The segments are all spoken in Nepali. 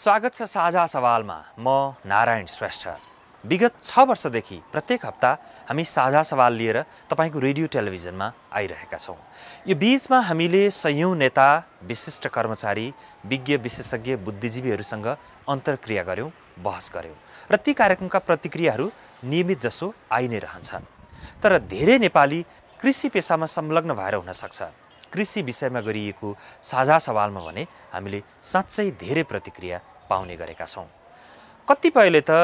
स्वागत छ साझा सवालमा म नारायण श्रेष्ठ विगत छ वर्षदेखि प्रत्येक हप्ता हामी साझा सवाल लिएर तपाईँको रेडियो टेलिभिजनमा आइरहेका छौँ यो बिचमा हामीले सयौँ नेता विशिष्ट कर्मचारी विज्ञ विशेषज्ञ बुद्धिजीवीहरूसँग अन्तर्क्रिया गऱ्यौँ बहस गऱ्यौँ र ती कार्यक्रमका प्रतिक्रियाहरू नियमित जसो आइ नै रहन्छन् तर धेरै नेपाली कृषि पेसामा संलग्न भएर हुनसक्छ कृषि विषयमा गरिएको साझा सवालमा भने हामीले साँच्चै धेरै प्रतिक्रिया पाउने गरेका छौँ कतिपयले त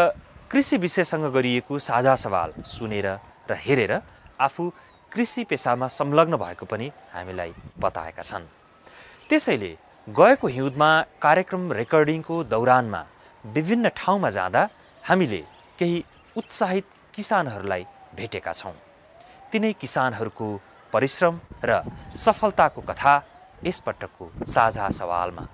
कृषि विषयसँग गरिएको साझा सवाल सुनेर र हेरेर आफू कृषि पेसामा संलग्न भएको पनि हामीलाई बताएका छन् त्यसैले गएको हिउँदमा कार्यक्रम रेकर्डिङको दौरानमा विभिन्न ठाउँमा जाँदा हामीले केही उत्साहित किसानहरूलाई भेटेका छौँ तिनै किसानहरूको परिश्रम र सफलताको कथा यसपटकको साझा सवालमा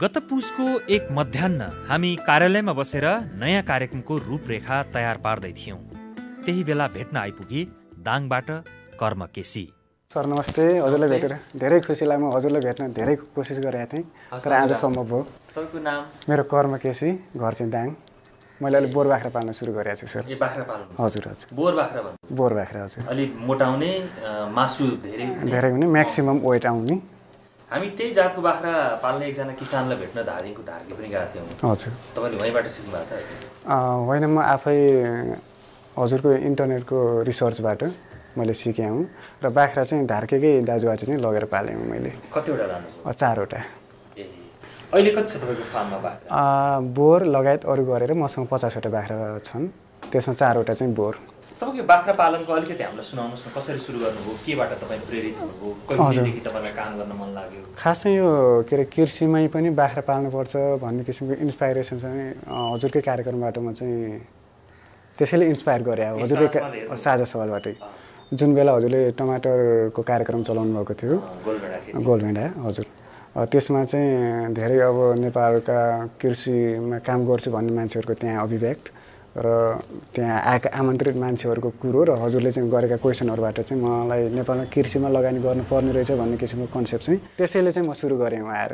गत पुसको एक मध्यान्न हामी कार्यालयमा बसेर नयाँ कार्यक्रमको रूपरेखा तयार पार्दै थियौँ त्यही बेला भेट्न आइपुगे दाङबाट कर्म केसी सर नमस्ते हजुरलाई भेटेर धेरै खुसी लाग्यो हजुरलाई भेट्न धेरै कोसिस गरेको थिएँ तर आज सम्भव भयो तपाईँको नाम मेरो कर्म केसी घर चाहिँ दाङ मैले अहिले बोर बाख्रा पाल्न सुरु गरेको छु सर हजुर हजुर बोर बाख्रा बोर बाख्रा हजुर अलिक मोटाउने मासु धेरै धेरै हुने म्याक्सिमम् वेट आउने हामी त्यही जातको बाख्रा पाल्ने एकजना किसानलाई भेट्न धादिङको धारकी पनि गएको थियौँ हजुर तपाईँले वहीँबाट सिक्नुभएको थियो होइन म आफै हजुरको इन्टरनेटको रिसर्चबाट मैले सिकेँ हुँ र बाख्रा चाहिँ धार्केकै दाजुभाइ चाहिँ लगेर पालेँ हुँ मैले कतिवटा चारवटा अहिले कति छ तपाईँको फार्ममा बोर लगायत अरू गरेर मसँग पचासवटा बाख्रा छन् त्यसमा चारवटा चाहिँ बोर तपाईँको बाख्रा पालनको अलिकति हामीलाई सुनाउनुहोस् न कसरी सुरु गर्नुभयो केबाट तपाईँ प्रेरित हुनुभयो तपाईँलाई काम गर्न मन लाग्यो खासै यो के अरे कृषिमै पनि बाख्रा पाल्नुपर्छ भन्ने किसिमको इन्सपाइरेसन चाहिँ हजुरकै कार्यक्रमबाट म चाहिँ त्यसैले इन्सपायर गरे हजुरकै साझा सवालबाटै जुन बेला हजुरले टमाटरको कार्यक्रम चलाउनु भएको थियो गोलभेडा हजुर त्यसमा चाहिँ धेरै अब नेपालका कृषिमा काम गर्छु भन्ने मान्छेहरूको त्यहाँ अभिव्यक्त र त्यहाँ आएका आमन्त्रित मान्छेहरूको कुरो र हजुरले चाहिँ गरेका क्वेसनहरूबाट चाहिँ मलाई नेपालमा कृषिमा लगानी गर्नुपर्ने रहेछ भन्ने किसिमको कन्सेप्ट चाहिँ त्यसैले चाहिँ म सुरु गरेँ उहाँ आएर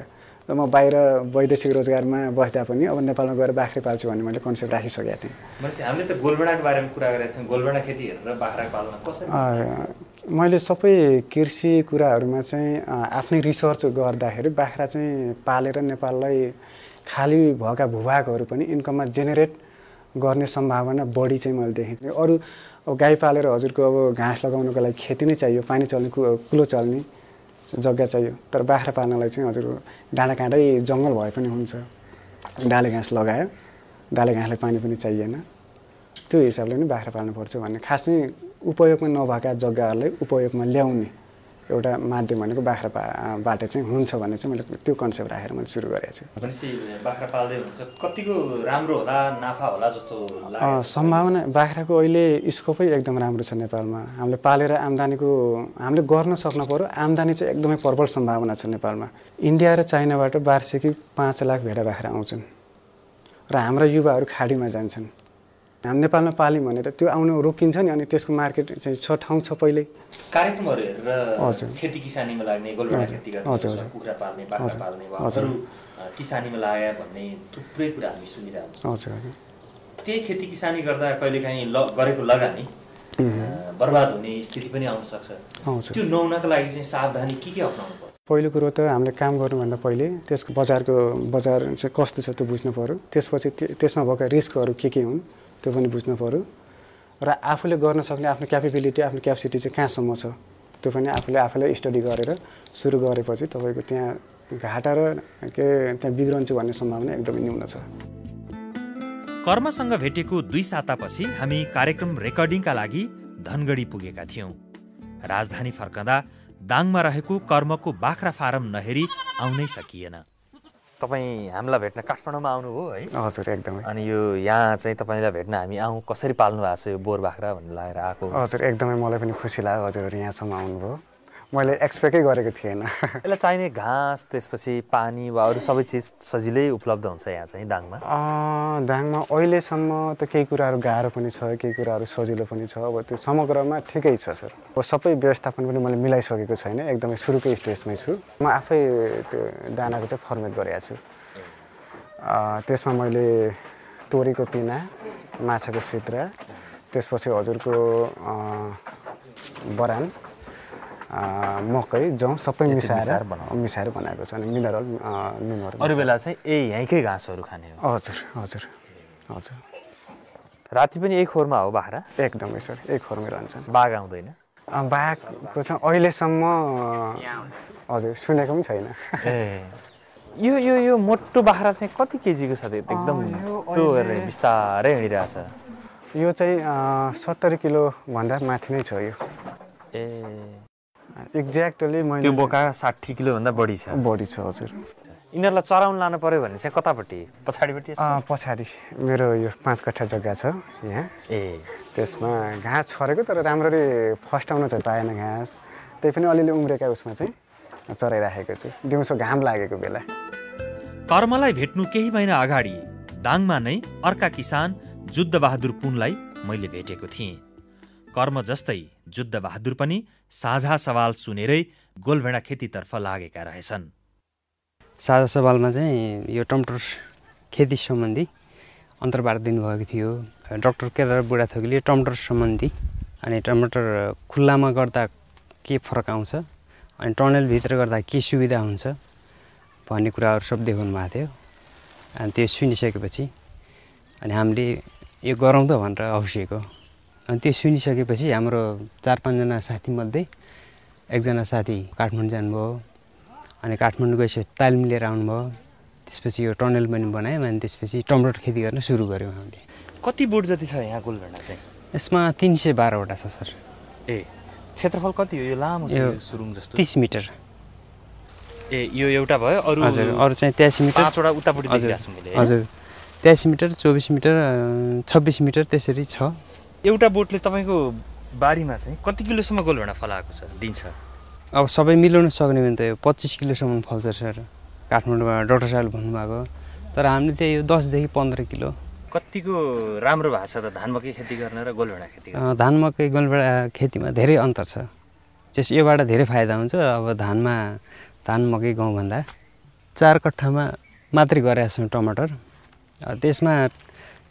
र म बाहिर वैदेशिक रोजगारमा बस्दा पनि अब नेपालमा गएर बाख्रे पाल्छु भन्ने मैले कन्सेप्ट राखिसकेको थिएँ हामीले त गोलभेडाको बारेमा कुरा गरेका थियौँ गोलभेडा खेती हेरेर बाख्रा पाल्न कसरी मैले सबै कृषि कुराहरूमा चाहिँ आफ्नै रिसर्च गर्दाखेरि बाख्रा चाहिँ पालेर नेपाललाई खाली भएका भूभागहरू पनि इन्कममा जेनेरेट गर्ने सम्भावना बढी चाहिँ मैले देखेँ अरू अब गाई पालेर हजुरको अब घाँस लगाउनको लागि खेती नै चाहियो पानी चल्ने कुलो चल्ने जग्गा चाहियो तर बाख्रा पाल्नलाई चाहिँ हजुर डाँडा काँडै जङ्गल भए पनि हुन्छ डाले घाँस लगायो डाले घाँसलाई पानी पनि चाहिएन त्यो हिसाबले पनि बाख्रा पाल्नुपर्छ भन्ने खासै उपयोगमा नभएका जग्गाहरूलाई उपयोगमा ल्याउने एउटा माध्यम भनेको बाख्रा बाख्राबाट चाहिँ हुन्छ भन्ने चाहिँ मैले त्यो कन्सेप्ट राखेर मैले सुरु गरेको छु बाख्रा पाल्दै हुन्छ कतिको राम्रो होला नाफा होला जस्तो सम्भावना बाख्राको अहिले स्कोपै एकदम राम्रो छ नेपालमा हामीले पालेर आम्दानीको हामीले गर्न सक्नु पऱ्यो आम्दानी चाहिँ एकदमै प्रबल सम्भावना छ नेपालमा इन्डिया र चाइनाबाट वार्षिकी पाँच लाख भेडा बाख्रा आउँछन् र हाम्रा युवाहरू खाडीमा जान्छन् हामी नेपालमा पाल्यौँ त त्यो आउनु रोकिन्छ नि अनि त्यसको मार्केट चाहिँ छ ठाउँ छ पहिले कार्यक्रमहरू हेरेर खेती किसानीमा लाग्ने गोलभेडा खेती गर्ने कुखुरा पाल्ने बाख्रा पाल्ने अरू किसानीमा लाग्यो भन्ने थुप्रै कुरा हामी सुनिरहेको हजुर हजुर त्यही खेती किसानी गर्दा कहिलेकाहीँ ल गरेको लगानी बर्बाद हुने स्थिति पनि आउन सक्छ त्यो नहुनको लागि चाहिँ सावधानी के के अप्नाउनु पर्छ पहिलो कुरो त हामीले काम गर्नुभन्दा पहिले त्यसको बजारको बजार चाहिँ कस्तो छ त्यो बुझ्नु पऱ्यो त्यसपछि त्यसमा भएका रिस्कहरू के के हुन् त्यो पनि बुझ्नु पऱ्यो र आफूले गर्न सक्ने आफ्नो क्यापेबिलिटी आफ्नो क्यापेसिटी चाहिँ कहाँसम्म छ त्यो पनि आफूले आफूलाई स्टडी गरेर सुरु गरेपछि तपाईँको त्यहाँ घाटा र के त्यहाँ बिग्रन्छु भन्ने सम्भावना एकदमै न्यून छ कर्मसँग भेटेको दुई सातापछि हामी कार्यक्रम रेकर्डिङका लागि धनगढी पुगेका थियौँ राजधानी फर्कँदा दाङमा रहेको कर्मको बाख्रा फारम नहेरी आउनै सकिएन तपाईँ हामीलाई भेट्न काठमाडौँमा आउनु हो है हजुर एकदमै अनि यो यहाँ चाहिँ तपाईँलाई भेट्न हामी आउँ कसरी पाल्नु भएको छ यो बोर बाख्रा भनेर लागेर आएको हजुर एकदमै मलाई पनि खुसी लाग्यो हजुरहरू यहाँसम्म आउनुभयो मैले एक्सपेक्टै गरेको थिएन यसलाई चाहिने घाँस त्यसपछि पानी वा अरू सबै चिज सजिलै उपलब्ध हुन्छ यहाँ चाहिँ दाङमा दाङमा अहिलेसम्म त केही कुराहरू गाह्रो पनि छ केही कुराहरू सजिलो पनि छ अब त्यो समग्रमा ठिकै छ सर अब सबै व्यवस्थापन पनि मैले मिलाइसकेको छैन एकदमै सुरुकै स्टेजमै छु म आफै त्यो दानाको चाहिँ फर्मेट गरेको छु त्यसमा मैले तोरीको पिना माछाको सिद्रा त्यसपछि हजुरको बरान मकै जौ सबै मिसाएर मिसाएर बनाएको छ अनि मिनरल मिनर अरू बेला चाहिँ ए यहीँकै घाँसहरू खाने हो हजुर हजुर हजुर राति पनि एक खोरमा हो बाख्रा एकदमै सर एक खोरमै रहन्छन् बाघ आउँदैन बाघको चाहिँ अहिलेसम्म हजुर सुनेको पनि छैन ए यो यो यो मोटो बाख्रा चाहिँ कति केजीको छ त्यो एकदम बिस्तारै छ यो चाहिँ सत्तरी किलोभन्दा माथि नै छ यो ए एक्ज्याक्टली मैले त्यो बोका साठी किलोभन्दा बढी छ बढी छ हजुर यिनीहरूलाई चराउनु लानु पऱ्यो भने चाहिँ कतापट्टि पछाडिपट्टि पछाडि मेरो यो पाँच कट्ठा जग्गा छ यहाँ ए त्यसमा घाँस छरेको तर राम्ररी फस्टाउन चाहिँ पाएन घाँस त्यही पनि अलिअलि उम्रेका उसमा चाहिँ चराइराखेको छु दिउँसो घाम लागेको बेला कर्मलाई भेट्नु केही महिना अगाडि दाङमा नै अर्का किसान जुद्धबहादुर पुनलाई मैले भेटेको थिएँ कर्म जस्तै जुद्धबहादुर पनि साझा सवाल सुनेरै गोलभेडा खेतीतर्फ लागेका रहेछन् साझा सवालमा चाहिँ यो टमाटर खेती सम्बन्धी अन्तर्वार्ता दिनुभएको थियो डक्टर केदार बुढाथोकीले टमाटर सम्बन्धी अनि टमाटर खुल्लामा गर्दा के फरक आउँछ अनि टनलभित्र गर्दा के सुविधा हुन्छ भन्ने कुराहरू सब देखाउनु भएको थियो अनि त्यो सुनिसकेपछि अनि हामीले यो गरौँ त भनेर औसिएको अनि त्यो सुनिसकेपछि हाम्रो चार पाँचजना साथीमध्ये एकजना साथी काठमाडौँ जानुभयो अनि काठमाडौँ गएपछि तालिम लिएर आउनुभयो त्यसपछि यो टनल पनि बनायौँ अनि त्यसपछि टमाटर खेती गर्न सुरु गऱ्यौँ हामीले कति बोट जति छ यहाँ गोलभेडा चाहिँ यसमा तिन सय बाह्रवटा छ सर ए क्षेत्रफल कति हो यो लामो सुरुङ जस्तो तिस मिटर ए यो एउटा भयो अरू हजुर अरू चाहिँ तेइस मिटर पाँचवटा उतापट्टि हजुर हजुर तेइस मिटर चौबिस मिटर छब्बिस मिटर त्यसरी छ एउटा बोटले तपाईँको बारीमा चाहिँ कति किलोसम्म गोलभेडा फलाएको छ दिन्छ अब सबै मिलाउन सक्ने भने त यो पच्चिस किलोसम्म फल्छ सर काठमाडौँमा डक्टर साहब भन्नुभएको तर हामीले त्यही यो दसदेखि पन्ध्र किलो कतिको राम्रो भएको छ त धान मकै खेती गर्न र गोलभेडा खेती धान मकै गोलभेडा खेतीमा धेरै अन्तर छ त्यस योबाट धेरै फाइदा हुन्छ अब धानमा धान मकै गाउँभन्दा चार कट्ठामा मात्रै गरेका छौँ टमाटर त्यसमा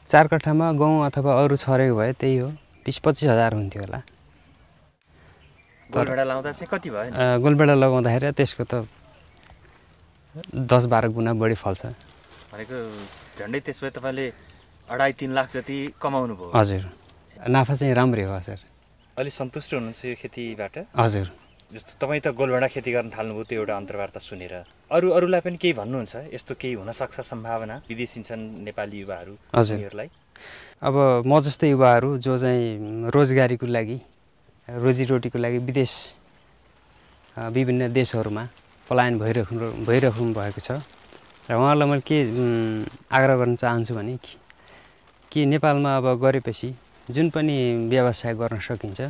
चार कट्ठामा गहुँ अथवा अरू छरेको भए त्यही हो बिस पच्चिस हजार हुन्थ्यो होला गोलभेडा लाउँदा चाहिँ कति भयो गोलभेडा लगाउँदाखेरि त्यसको त दस बाह्र गुणा बढी फल्छ भनेको झन्डै त्यसमा तपाईँले अढाई तिन लाख जति कमाउनु भयो हजुर नाफा चाहिँ राम्रै हो हजुर अलिक सन्तुष्ट हुनुहुन्छ यो खेतीबाट हजुर जस्तो तपाईँ त गोलभेडा खेती गर्न थाल्नुभयो त्यो एउटा अन्तर्वार्ता सुनेर अरू अरूलाई पनि केही भन्नुहुन्छ यस्तो केही हुनसक्छ सम्भावना विदेशी छन् नेपाली युवाहरू हजुरहरूलाई अब म जस्तै युवाहरू जो चाहिँ रोजगारीको लागि रोजीरोटीको लागि विदेश विभिन्न देशहरूमा पलायन भइरहनु भइरहनु भएको छ र उहाँहरूलाई मैले के आग्रह गर्न चाहन्छु भने कि नेपालमा अब गरेपछि जुन पनि व्यवसाय गर्न सकिन्छ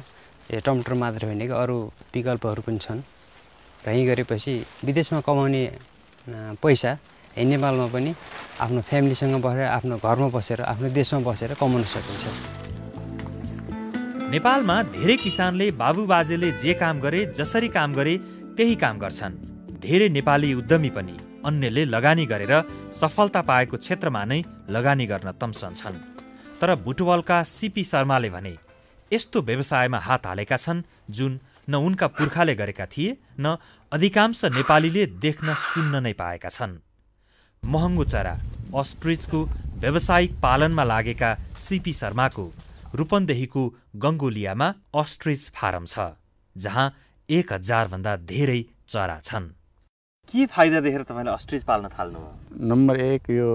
ए टमाटर मात्र होइन कि अरू विकल्पहरू पनि छन् यहीँ गरेपछि विदेशमा कमाउने पैसा नेपालमा पनि आफ्नो फ्यामिलीसँग बसेर आफ्नो घरमा बसेर आफ्नो देशमा बसेर कमाउन सकिन्छ नेपालमा धेरै किसानले बाबुबाजेले जे काम गरे जसरी काम गरे त्यही काम गर्छन् धेरै नेपाली उद्यमी पनि अन्यले लगानी गरेर सफलता पाएको क्षेत्रमा नै लगानी गर्न तम्सन्छन् तर बुटवलका सिपी शर्माले भने यस्तो व्यवसायमा हात हालेका छन् जुन न उनका पुर्खाले गरेका थिए न अधिकांश नेपालीले देख्न सुन्न नै पाएका छन् महँगो चरा अस्ट्रिचको व्यावसायिक पालनमा लागेका सिपी शर्माको रूपन्देहीको गङ्गोलियामा अस्ट्रिच फारम छ जहाँ एक हजारभन्दा धेरै चरा छन् के फाइदा देखेर तपाईँले अस्ट्रिच पाल्न थाल्नु नम्बर एक यो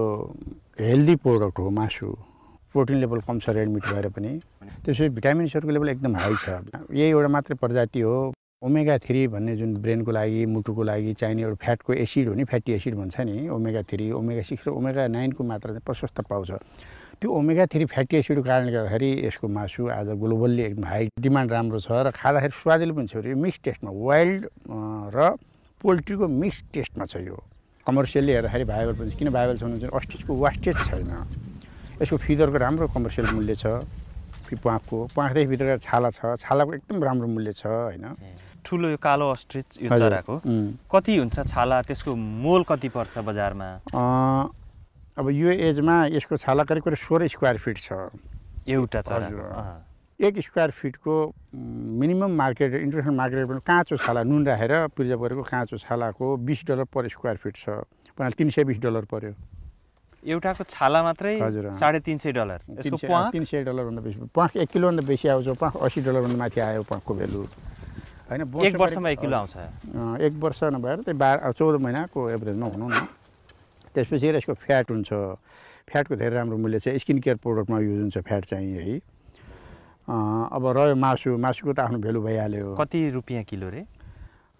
हेल्दी प्रोडक्ट हो मासु प्रोटिन लेभल कम छ रेड मिट भएर पनि त्यसपछि भिटामिन्सहरूको लेभल एकदम हाई छ यही एउटा मात्रै प्रजाति हो ओमेगा थ्री भन्ने जुन ब्रेनको लागि मुटुको लागि चाहिने एउटा फ्याटको एसिड हो नि फ्याटी एसिड भन्छ नि ओमेगा थ्री ओमेगा सिक्स र ओमेगा नाइनको मात्रा चाहिँ प्रशस्त पाउँछ त्यो ओमेगा थ्री फ्याटी एसिडको कारणले गर्दाखेरि यसको मासु आज ग्लोबल्ली एकदम हाई डिमान्ड राम्रो छ र खाँदाखेरि स्वादिलो पनि छ यो मिक्स टेस्टमा वाइल्ड र पोल्ट्रीको मिक्स टेस्टमा छ यो कमर्सियल्ली हेर्दाखेरि भाइबल पनि किन भाइबल छ भने अस्टिजको वास्टेज छैन यसको फिदरको राम्रो कमर्सियल मूल्य छ प्वाँखको प्वाँखदेखि भित्रको छाला छ छालाको एकदम राम्रो मूल्य छ होइन ठुलो यो कालो अस्ट्रिच यो चराको कति हुन्छ छाला त्यसको मोल कति पर्छ बजारमा अब यो एजमा यसको छाला करिब करिब सोह्र स्क्वायर फिट छ एउटा एक स्क्वायर फिटको मिनिमम मार्केट इन्टरनेसनल मार्केटमा काँचो छाला नुन राखेर पिर्जा परेको काँचो छालाको बिस डलर पर स्क्वायर फिट छ भने तिन सय बिस डलर पऱ्यो एउटाको छाला मात्रै साढे तिन सय डलर यसको तिन सय डलरभन्दा बेसी पाँख एक किलोभन्दा बेसी आउँछ पाँख अस्सी डलरभन्दा माथि आयो पाँचको भेल्यु होइन एक वर्षमा एक किलो आउँछ एक वर्ष नभएर त्यही बाह्र चौध महिनाको एभरेजमा हुनु न त्यसपछि यसको फ्याट हुन्छ फ्याटको धेरै राम्रो मूल्य छ स्किन केयर प्रोडक्टमा युज हुन्छ फ्याट चाहिँ है अब रह्यो मासु मासुको त आफ्नो भेल्यु भइहाल्यो कति रुपियाँ किलो रे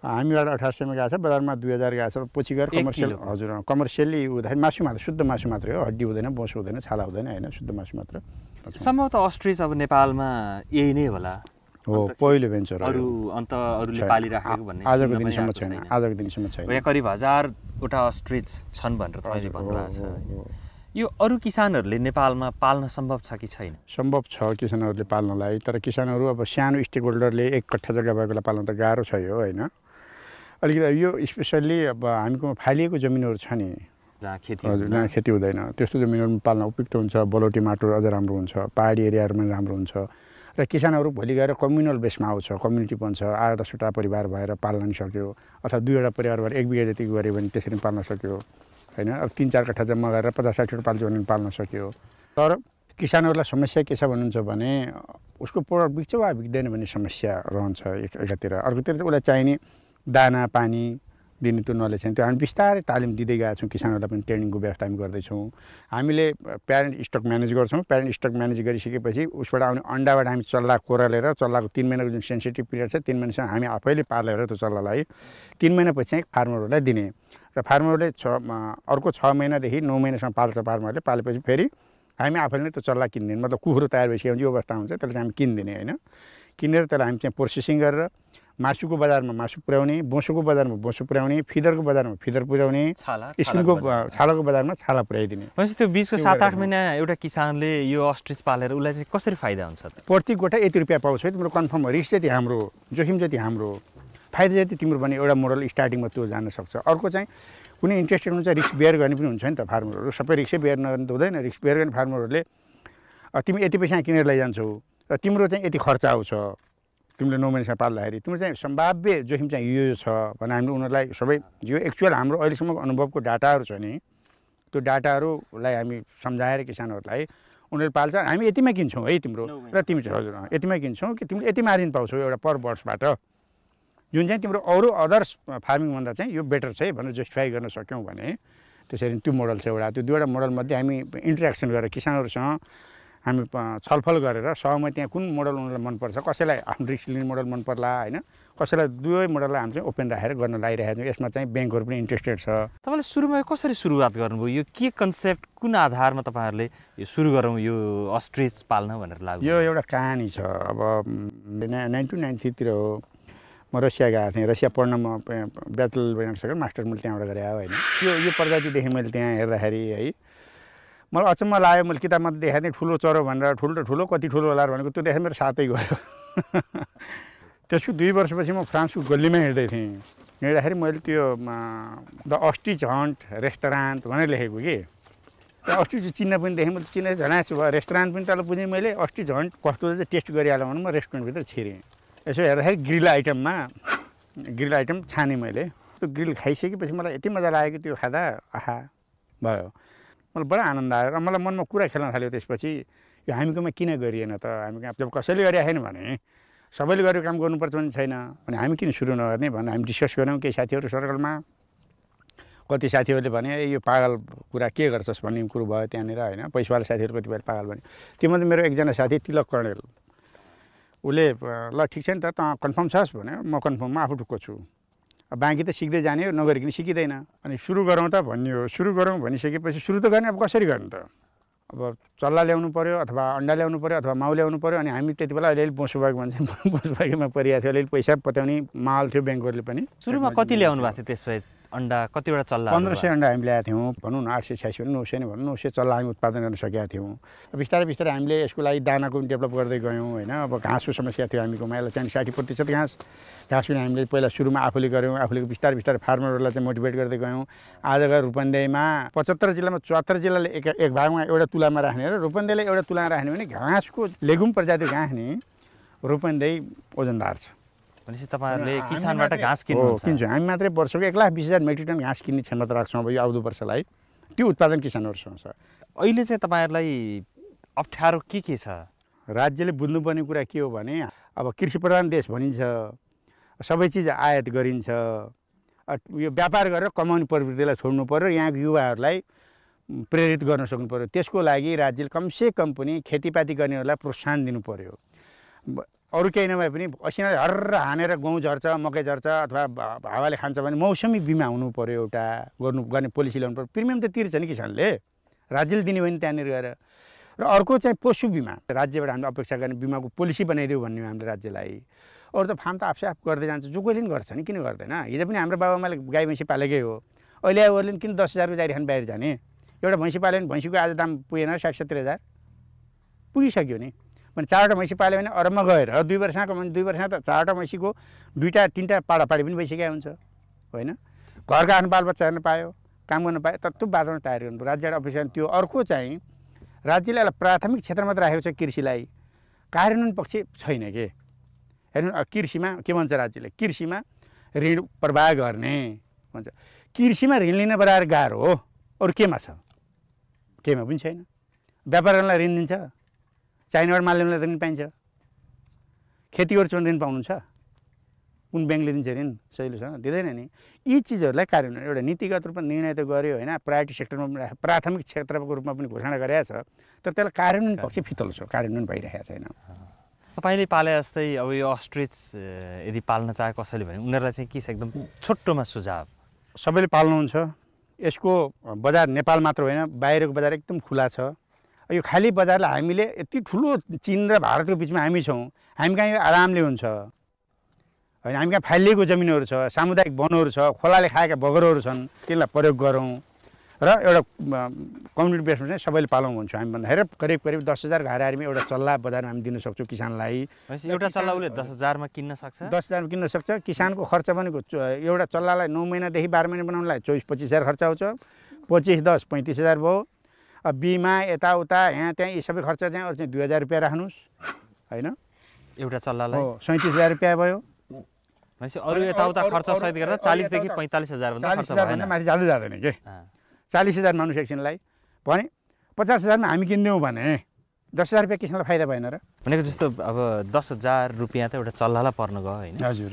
हामीबाट अठार सयमा गएको छ बजारमा दुई हजार गएको छ पछि गएर कमर्सियल हजुर कमर्सियली हुँदाखेरि मासु मात्र शुद्ध मासु मात्रै हो हड्डी हुँदैन बोसो हुँदैन छाला हुँदैन होइन शुद्ध मासु मात्र सम्भवतः अस्ट्रिच अब नेपालमा यही नै होला हो पहिलो भेन्चर अरू अन्त अरूले पालिराखेको भन्ने आजको दिनसम्म छैन आजको दिनसम्म छैन यहाँ करिब हजारवटा अस्ट्रिच छन् भनेर तपाईँले भन्नुभएको छ यो अरू किसानहरूले नेपालमा पाल्न सम्भव छ कि छैन सम्भव छ किसानहरूले पाल्नलाई तर किसानहरू अब सानो स्टेक होल्डरले एक कट्ठा जग्गा भएकोलाई पाल्न त गाह्रो छ यो होइन अलिकति यो स्पेसल्ली अब हामीकोमा फालिएको जमिनहरू छ नि जहाँ खेती हजुर जहाँ खेती हुँदैन त्यस्तो जमिनहरू पाल्न उपयुक्त हुन्छ बलौटी माटोहरू अझ राम्रो हुन्छ पाहाडी एरियाहरूमा राम्रो हुन्छ र किसानहरू भोलि गएर कम्युनल बेसमा आउँछ कम्युनिटी बन्छ आठ दसवटा परिवार भएर पाल्न सक्यो अथवा दुईवटा परिवार भएर एक बिघा जति गऱ्यो भने त्यसरी पनि पाल्न सक्यो होइन अब तिन चार कट्ठा जम्मा गरेर पचास साठीवटा पाल्छ भने पाल्न सक्यो तर किसानहरूलाई समस्या के छ भन्नुहुन्छ भने उसको प्रडक्ट बिक्छ वा बिग्दैन भन्ने समस्या रहन्छ एकातिर अर्कोतिर चाहिँ उसलाई चाहिने दाना पानी दिने त्यो नलेज छैन त्यो हामी बिस्तारै तालिम दिँदै गएका छौँ किसानहरूलाई पनि ट्रेनिङको व्यवस्था हामी गर्दैछौँ हामीले प्यारेन्ट स्टक म्यानेज गर्छौँ प्यारेन्ट स्टक म्यानेज गरिसकेपछि उसबाट आउने अन्डाबाट हामी चल्ला कोरालेर चल्लाको तिन महिनाको जुन सेन्सिटिभ पिरियड छ तिन महिनासम्म हामी आफैले पालेर त्यो चल्लालाई तिन महिनापछि चाहिँ फार्मरहरूलाई दिने र फार्मरहरूले छ अर्को छ महिनादेखि नौ महिनासम्म पाल्छ फार्मरहरूले पालेपछि फेरि हामी आफैले नै त्यो चल्ला किनिदिने मतलब कुखुरो तयार भइसक्यो भने यो अवस्था हुन्छ त्यसलाई चाहिँ हामी किनिदिने होइन किनेर त्यसलाई हामी चाहिँ प्रोसेसिङ गरेर मासुको बजारमा मासु पुर्याउने बोसोको बजारमा बोसो पुर्याउने फिदरको बजारमा फिदर पुर्याउने स्किनको छालाको बजारमा छाला पुर्याइदिने भनेपछि त्यो बिचको सात आठ महिना एउटा किसानले यो अस्ट्रिच पालेर उसलाई चाहिँ कसरी फाइदा हुन्छ प्रति गोटा यति रुपियाँ पाउँछ है तिम्रो कन्फर्म रिस्क जति हाम्रो जोखिम जति हाम्रो फाइदा जति तिम्रो भने एउटा मोडल स्टार्टिङमा त्यो जान सक्छ अर्को चाहिँ कुनै इन्ट्रेस्टेड हुन्छ रिस्क बेयर गर्ने पनि हुन्छ नि त फार्मरहरू सबै रिक्सै बेयर नगर्ने त हुँदैन रिस्क बेयर गर्ने फार्मरहरूले तिमी यति पैसा किनेर लैजान्छौ र तिम्रो चाहिँ यति खर्च आउँछ तिमीले नोमिनेसन पार्दाखेरि तिमी चाहिँ सम्भाव्य जोखिम चाहिँ यो छ भने हामीले उनीहरूलाई सबै यो एक्चुअल हाम्रो अहिलेसम्मको अनुभवको डाटाहरू छ नि त्यो डाटाहरूलाई हामी सम्झाएर किसानहरूलाई उनीहरूले पाल्छ हामी यतिमै किन्छौँ है तिम्रो र तिमी हजुर यतिमै किन्छौँ कि तिमीले यति मार्जिन पाउँछौ एउटा पर वर्षबाट जुन चाहिँ तिम्रो अरू अदर्स फार्मिङभन्दा चाहिँ यो बेटर छ है भनेर जस्टिफाई गर्न सक्यौँ भने त्यसरी त्यो मोडल छ एउटा त्यो दुईवटा मोडलमध्ये हामी इन्ट्रेक्सन गरेर किसानहरूसँग हामी छलफल गरेर सहमति त्यहाँ कुन मोडल उनीहरूलाई मनपर्छ कसैलाई आफ्नो लिने मोडल मन पर्ला होइन कसैलाई दुवै मोडललाई हामी चाहिँ ओपन राखेर गर्न लागिरहेको छौँ यसमा चाहिँ ब्याङ्कहरू पनि इन्ट्रेस्टेड छ तपाईँले सुरुमा कसरी सुरुवात गर्नुभयो यो के कन्सेप्ट कुन आधारमा तपाईँहरूले यो सुरु गरौँ यो अस्ट्रिच पाल्न भनेर लाग्यो यो एउटा कहानी छ अब नाइन्टिन नाइन्टी हो म रसिया गएको थिएँ रसिया पढ्न म ब्याचलर सकेँ मास्टर मैले त्यहाँबाट गरेँ होइन त्यो यो प्रजातिदेखि मैले त्यहाँ हेर्दाखेरि है मलाई अचम्म लाग्यो मैले किताबमा देखाएँ देखाएको ठुलो चरो भनेर ठुलो त ठुलो कति ठुलो होला भनेको त्यो देखेर मेरो साथै गयो त्यसको दुई वर्षपछि म फ्रान्सको गल्लीमा हिँड्दै थिएँ हिँड्दाखेरि मैले त्यो द अस्टी झन्ट रेस्टुरान्ट भनेर लेखेको कि त्यो अस्टिच चिन्न पनि देखेँ मैले चिन्न छु भयो रेस्टुरान्ट पनि तल बुझेँ मैले अस्टिच हन्ट कस्तो चाहिँ टेस्ट गरिहालेँ भने म रेस्टुरेन्टभित्र छिरेँ यसो हेर्दाखेरि ग्रिल आइटममा ग्रिल आइटम छाने मैले त्यो ग्रिल खाइसकेपछि मलाई यति मजा लाग्यो कि त्यो खाँदा आहा भयो मलाई बडा आनन्द आयो र मलाई मनमा कुरा खेल्न थाल्यो त्यसपछि यो हामीकोमा किन गरिएन त हामी जब कसैले गरेका छैन भने सबैले गरेको काम गर्नुपर्छ भने छैन अनि हामी किन सुरु नगर्ने भने हामी डिस्कस गऱ्यौँ केही साथीहरू सर्कलमा कति साथीहरूले भने यो पागल कुरा के गर्छस् भन्ने कुरो भयो त्यहाँनिर होइन पैसावाला साथीहरू कतिपय पागल भन्यो त्योमध्ये मेरो एकजना साथी तिलक कर्णेल उसले ल ठिक छ नि त तँ कन्फर्म छस् भने म कन्फर्म म आफू ढुक्क छु बाँकी त सिक्दै जाने हो नगरिकन सिकिँदैन अनि सुरु गरौँ त भन्ने हो सुरु गरौँ भनिसकेपछि सुरु त गर्ने अब कसरी गर्ने त अब चल्ला ल्याउनु पऱ्यो अथवा अन्डा ल्याउनु पऱ्यो अथवा माउ ल्याउनु पऱ्यो अनि हामी त्यति बेला अलिअलि बोसुभाग भन्छ बोसुभागमा परिरहेको थियो अलिअलि पैसा पत्याउने माल थियो ब्याङ्कहरूले पनि सुरुमा कति ल्याउनु भएको थियो त्यसपछि अन्डा कतिवटा चल्ला पन्ध्र सय अन्डा हामी ल्याएको थियौँ भनौँ न आठ सय छ्यासी नौ सय नै भनौँ नौ सय चल्ला हामी उत्पादन गर्न सकेका थियौँ बिस्तारै बिस्तारै हामीले यसको लागि दानाको पनि डेभलप गर्दै गयौँ होइन अब घाँसको समस्या थियो हामीकोमा यसलाई चाहिँ साठी प्रतिशत घाँस घाँस पनि हामीले पहिला सुरुमा आफूले गऱ्यौँ आफूले बिस्तारै बिस्तारै फार्मरहरूलाई चाहिँ मोटिभेट गर्दै गयौँ आजका रूपन्देहीमा पचहत्तर जिल्लामा चौहत्तर जिल्लाले एक एक भागमा एउटा तुलामा राख्ने र रूपन्देहीलाई एउटा तुलामा राख्ने भने घाँसको लेगुम प्रजाति घाँस नि रूपन्देही ओजनदार छ भनेपछि तपाईँहरूले किसानबाट घाँस किन्नु किन्छु हामी मात्रै वर्षको एक लाख बिस हजार मेट्रिक टन घाँस किन्ने क्षमता राख्छौँ अब यो आउँदो वर्षलाई त्यो उत्पादन किसानहरूसँग छ अहिले चाहिँ तपाईँहरूलाई अप्ठ्यारो के के छ राज्यले बुझ्नुपर्ने कुरा के हो भने अब कृषि प्रधान देश भनिन्छ सबै चिज आयात गरिन्छ यो व्यापार गरेर कमाउने प्रवृत्तिलाई छोड्नु पऱ्यो यहाँको युवाहरूलाई प्रेरित गर्न सक्नु पऱ्यो त्यसको लागि राज्यले कमसे कम पनि खेतीपाती गर्नेहरूलाई प्रोत्साहन दिनु पऱ्यो अरू केही नभए पनि असिनाले हर्र हानेर गहुँ झर्छ मकै झर्छ अथवा हावाले खान्छ भने मौसमी बिमा हुनु पऱ्यो एउटा गर्नु गर्ने पोलिसी ल्याउनु पऱ्यो प्रिमियम त तिर्छ नि किसानले राज्यले दिने भयो नि त्यहाँनिर गएर र अर्को चाहिँ पशु बिमा राज्यबाट हामीले अपेक्षा गर्ने बिमाको पोलिसी बनाइदियो भन्ने हामीले राज्यलाई अरू त फार्म त आफै आफ गर्दै जान्छ जो कोहीले पनि गर्छ नि किन गर्दैन हिजो पनि हाम्रो बाबामाले गाई भैँसी पालेकै हो अहिले अरूले पनि किन दस हजारको जारी खान बाहिर जाने एउटा भैँसी पाल्यो भने भैँसीको आज दाम पुगेन साठी सत्तरी हजार पुगिसक्यो नि भने चारवटा मैसी पाल्यो भने अरबमा गएर दुई वर्षको भने दुई वर्ष त चारवटा मैसीको दुईवटा तिनवटा पाडापाडी पनि भइसकेको हुन्छ होइन घरका आफ्नो बालबच्चा हेर्न पायो काम गर्न पायो तत्त्व वातावरण तयारी गर्नु राज्य अफिस त्यो अर्को चाहिँ राज्यले यसलाई प्राथमिक क्षेत्र मात्र राखेको छ कृषिलाई कार्यान्वयन पक्ष छैन के हेर्नु कृषिमा के भन्छ राज्यले कृषिमा ऋण प्रवाह गर्ने भन्छ कृषिमा ऋण लिन बराबर गाह्रो हो अरू केमा छ केमा पनि छैन व्यापारीलाई ऋण दिन्छ चाइनाबाट माल ल्याउनुलाई ऋण पाइन्छ खेती गर्छुबाट ऋण पाउनुहुन्छ कुन ब्याङ्कले दिन्छ ऋण सजिलोसँग दिँदैन नि यी चिजहरूलाई कार्यान्वयन एउटा नीतिगत रूपमा निर्णय त गऱ्यो होइन प्रायोरिटी सेक्टरमा प्राथमिक क्षेत्रको रूपमा पनि घोषणा गरेका छ तर त्यसलाई कार्यान्वयन पक्ष फितलो छ कार्यान्वयन भइरहेको छैन तपाईँले पाले जस्तै अब यो अस्ट्रिच यदि पाल्न चाहे कसैले भने उनीहरूलाई चाहिँ के छ एकदम छोटोमा सुझाव सबैले पाल्नुहुन्छ यसको बजार नेपाल मात्र होइन बाहिरको बजार एकदम खुला छ यो खाली बजारलाई हामीले यति ठुलो चिन र भारतको बिचमा हामी छौँ हामी कहीँ आरामले हुन्छ होइन हामी कहाँ फालिएको जमिनहरू छ सामुदायिक वनहरू छ खोलाले खाएका बगरहरू छन् त्यसलाई प्रयोग गरौँ र एउटा कम्युनिटी बेसमा चाहिँ सबैले पालौँ भन्छौँ हामी भन्दाखेरि करिब करिब दस हजार घर आर्मी एउटा चल्ला बजारमा हामी दिन सक्छौँ किसानलाई एउटा चल्ला उसले दस हजारमा किन्न सक्छ दस हजारमा किन्न सक्छ किसानको खर्च भनेको एउटा चल्लालाई नौ महिनादेखि बाह्र महिना बनाउनलाई चौबिस पच्चिस हजार खर्च आउँछ पच्चिस दस पैँतिस हजार भयो बिमा यताउता यहाँ त्यहाँ यी सबै खर्च चाहिँ अरू चाहिँ दुई हजार रुपियाँ राख्नुहोस् होइन एउटा चल्लालाई हो सैँतिस हजार रुपियाँ भयो अरू यताउता खर्च सहित गर्दा चालिसदेखि पैँतालिस हजारभन्दा चालिस हजारभन्दा माथि जाँदै जाँदैन कि चालिस हजार मानुस भने पचास हजारमा हामी किनिदिउँ भने दस हजार रुपियाँ किसिमलाई फाइदा भएन र भनेको जस्तो अब दस हजार रुपियाँ त एउटा चल्लालाई पर्न गयो होइन हजुर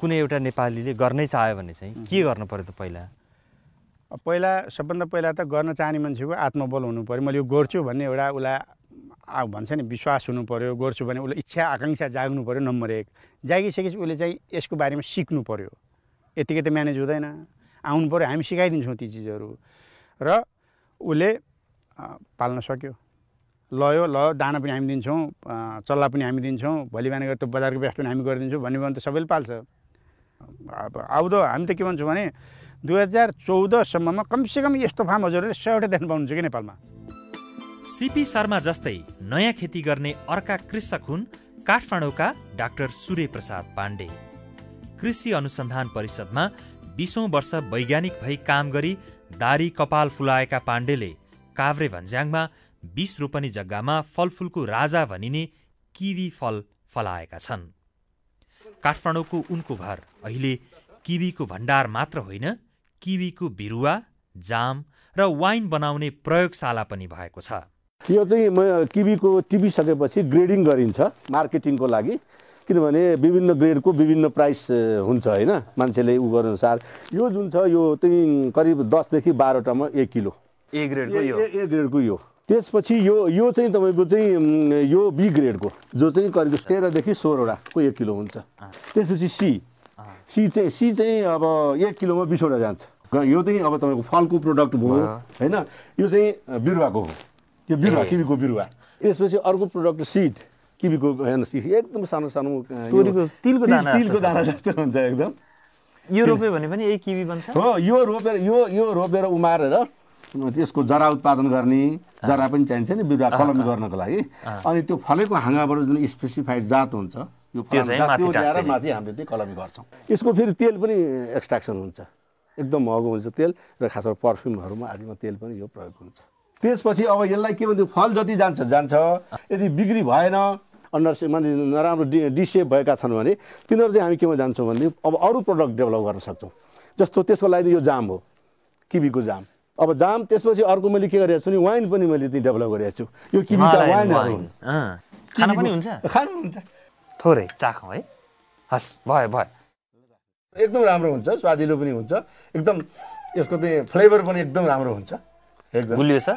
कुनै एउटा नेपालीले गर्नै चाह्यो भने चाहिँ के गर्नु पऱ्यो त पहिला पहिला सबभन्दा पहिला त गर्न चाहने मान्छेको आत्मबल हुनु पऱ्यो मैले यो गर्छु भन्ने एउटा उसलाई भन्छ नि विश्वास हुनु पऱ्यो गर्छु भने उसले इच्छा आकाङ्क्षा जाग्नु पऱ्यो नम्बर एक जागिसकेपछि उसले चाहिँ यसको बारेमा सिक्नु पऱ्यो यतिकै त म्यानेज हुँदैन आउनु पऱ्यो हामी सिकाइदिन्छौँ ती चिजहरू र उसले पाल्न सक्यो लयो ल दाना पनि हामी दिन्छौँ चल्ला पनि हामी दिन्छौँ भोलि बिहान गएर त बजारको व्यवस्था पनि हामी गरिदिन्छौँ भन्यो भने त सबैले पाल्छ अब आउँदो हामी त के भन्छौँ भने दुई हजार चौधसम्ममा कमसेकम यस्तो फार्म हजुरहरूले सयवटा देख्न पाउनुहुन्छ कि नेपालमा सिपी शर्मा जस्तै नयाँ खेती गर्ने अर्का कृषक हुन् काठमाडौँका डाक्टर सूर्य प्रसाद पाण्डे कृषि अनुसन्धान परिषदमा बिसौँ वर्ष वैज्ञानिक भई काम गरी दारी कपाल फुलाएका पाण्डेले काभ्रे भन्ज्याङमा बिस रोपनी जग्गामा फलफुलको राजा भनिने किवी फल फलाएका छन् काठमाडौँको उनको घर अहिले किवीको भण्डार मात्र होइन किवीको बिरुवा जाम र वाइन बनाउने प्रयोगशाला पनि भएको छ यो चाहिँ किवीको टिपिसकेपछि ग्रेडिङ गरिन्छ मार्केटिङको लागि किनभने विभिन्न ग्रेडको विभिन्न प्राइस हुन्छ होइन मान्छेले उ अनुसार यो जुन छ यो चाहिँ करिब दसदेखि बाह्रवटामा एक किलो ए ग्रेडको यो ए ग्रेडको यो त्यसपछि यो यो चाहिँ तपाईँको चाहिँ यो बी ग्रेडको जो चाहिँ करिब तेह्रदेखि सोह्रवटाको एक किलो हुन्छ त्यसपछि सी सी चाहिँ सी चाहिँ अब एक किलोमा बिसवटा जान्छ यो चाहिँ अब तपाईँको फलको प्रोडक्ट भयो होइन यो चाहिँ बिरुवाको हो यो बिरुवा किबीको बिरुवा यसपछि अर्को प्रोडक्ट सिड किबीको हेर्नुहोस् सिड एकदम सानो सानो तिलको दाना तिलको दाना जस्तो हुन्छ एकदम यो रोप्यो भने पनि यही किबी बन्छ हो यो रोपेर यो यो रोपेर उमारेर त्यसको जरा उत्पादन गर्ने जरा पनि चाहिन्छ नि बिरुवा कलम गर्नको लागि अनि त्यो फलेको हाँगाबाट जुन स्पेसिफाइड जात हुन्छ यो त्यो ल्याएर माथि हामीले त्यही कलमी गर्छौँ यसको फेरि तेल पनि एक्सट्राक्सन हुन्छ एकदम महँगो हुन्छ तेल र खास गरेर पर्फ्युमहरूमा आदिमा तेल पनि यो प्रयोग हुन्छ त्यसपछि अब यसलाई के भन्छ फल जति जान्छ जान्छ यदि बिक्री भएन अन्डरसे माने नराम्रो डि डिसेप भएका छन् भने तिनीहरू चाहिँ हामी केमा जान्छौँ भने अब अरू प्रडक्ट डेभलप गर्न सक्छौँ जस्तो त्यसको लागि यो जाम हो किबीको जाम अब जाम त्यसपछि अर्को मैले के गरेको छु भने वाइन पनि मैले त्यहीँ डेभलप गरेको छु यो किबीका वाइनहरू हुन् खान पनि हुन्छ खान हुन्छ थोरै चाखौँ है हस् भयो भयो एकदम राम्रो हुन्छ स्वादिलो पनि हुन्छ एकदम यसको चाहिँ फ्लेभर पनि एकदम राम्रो हुन्छ एकदम गुलियो छ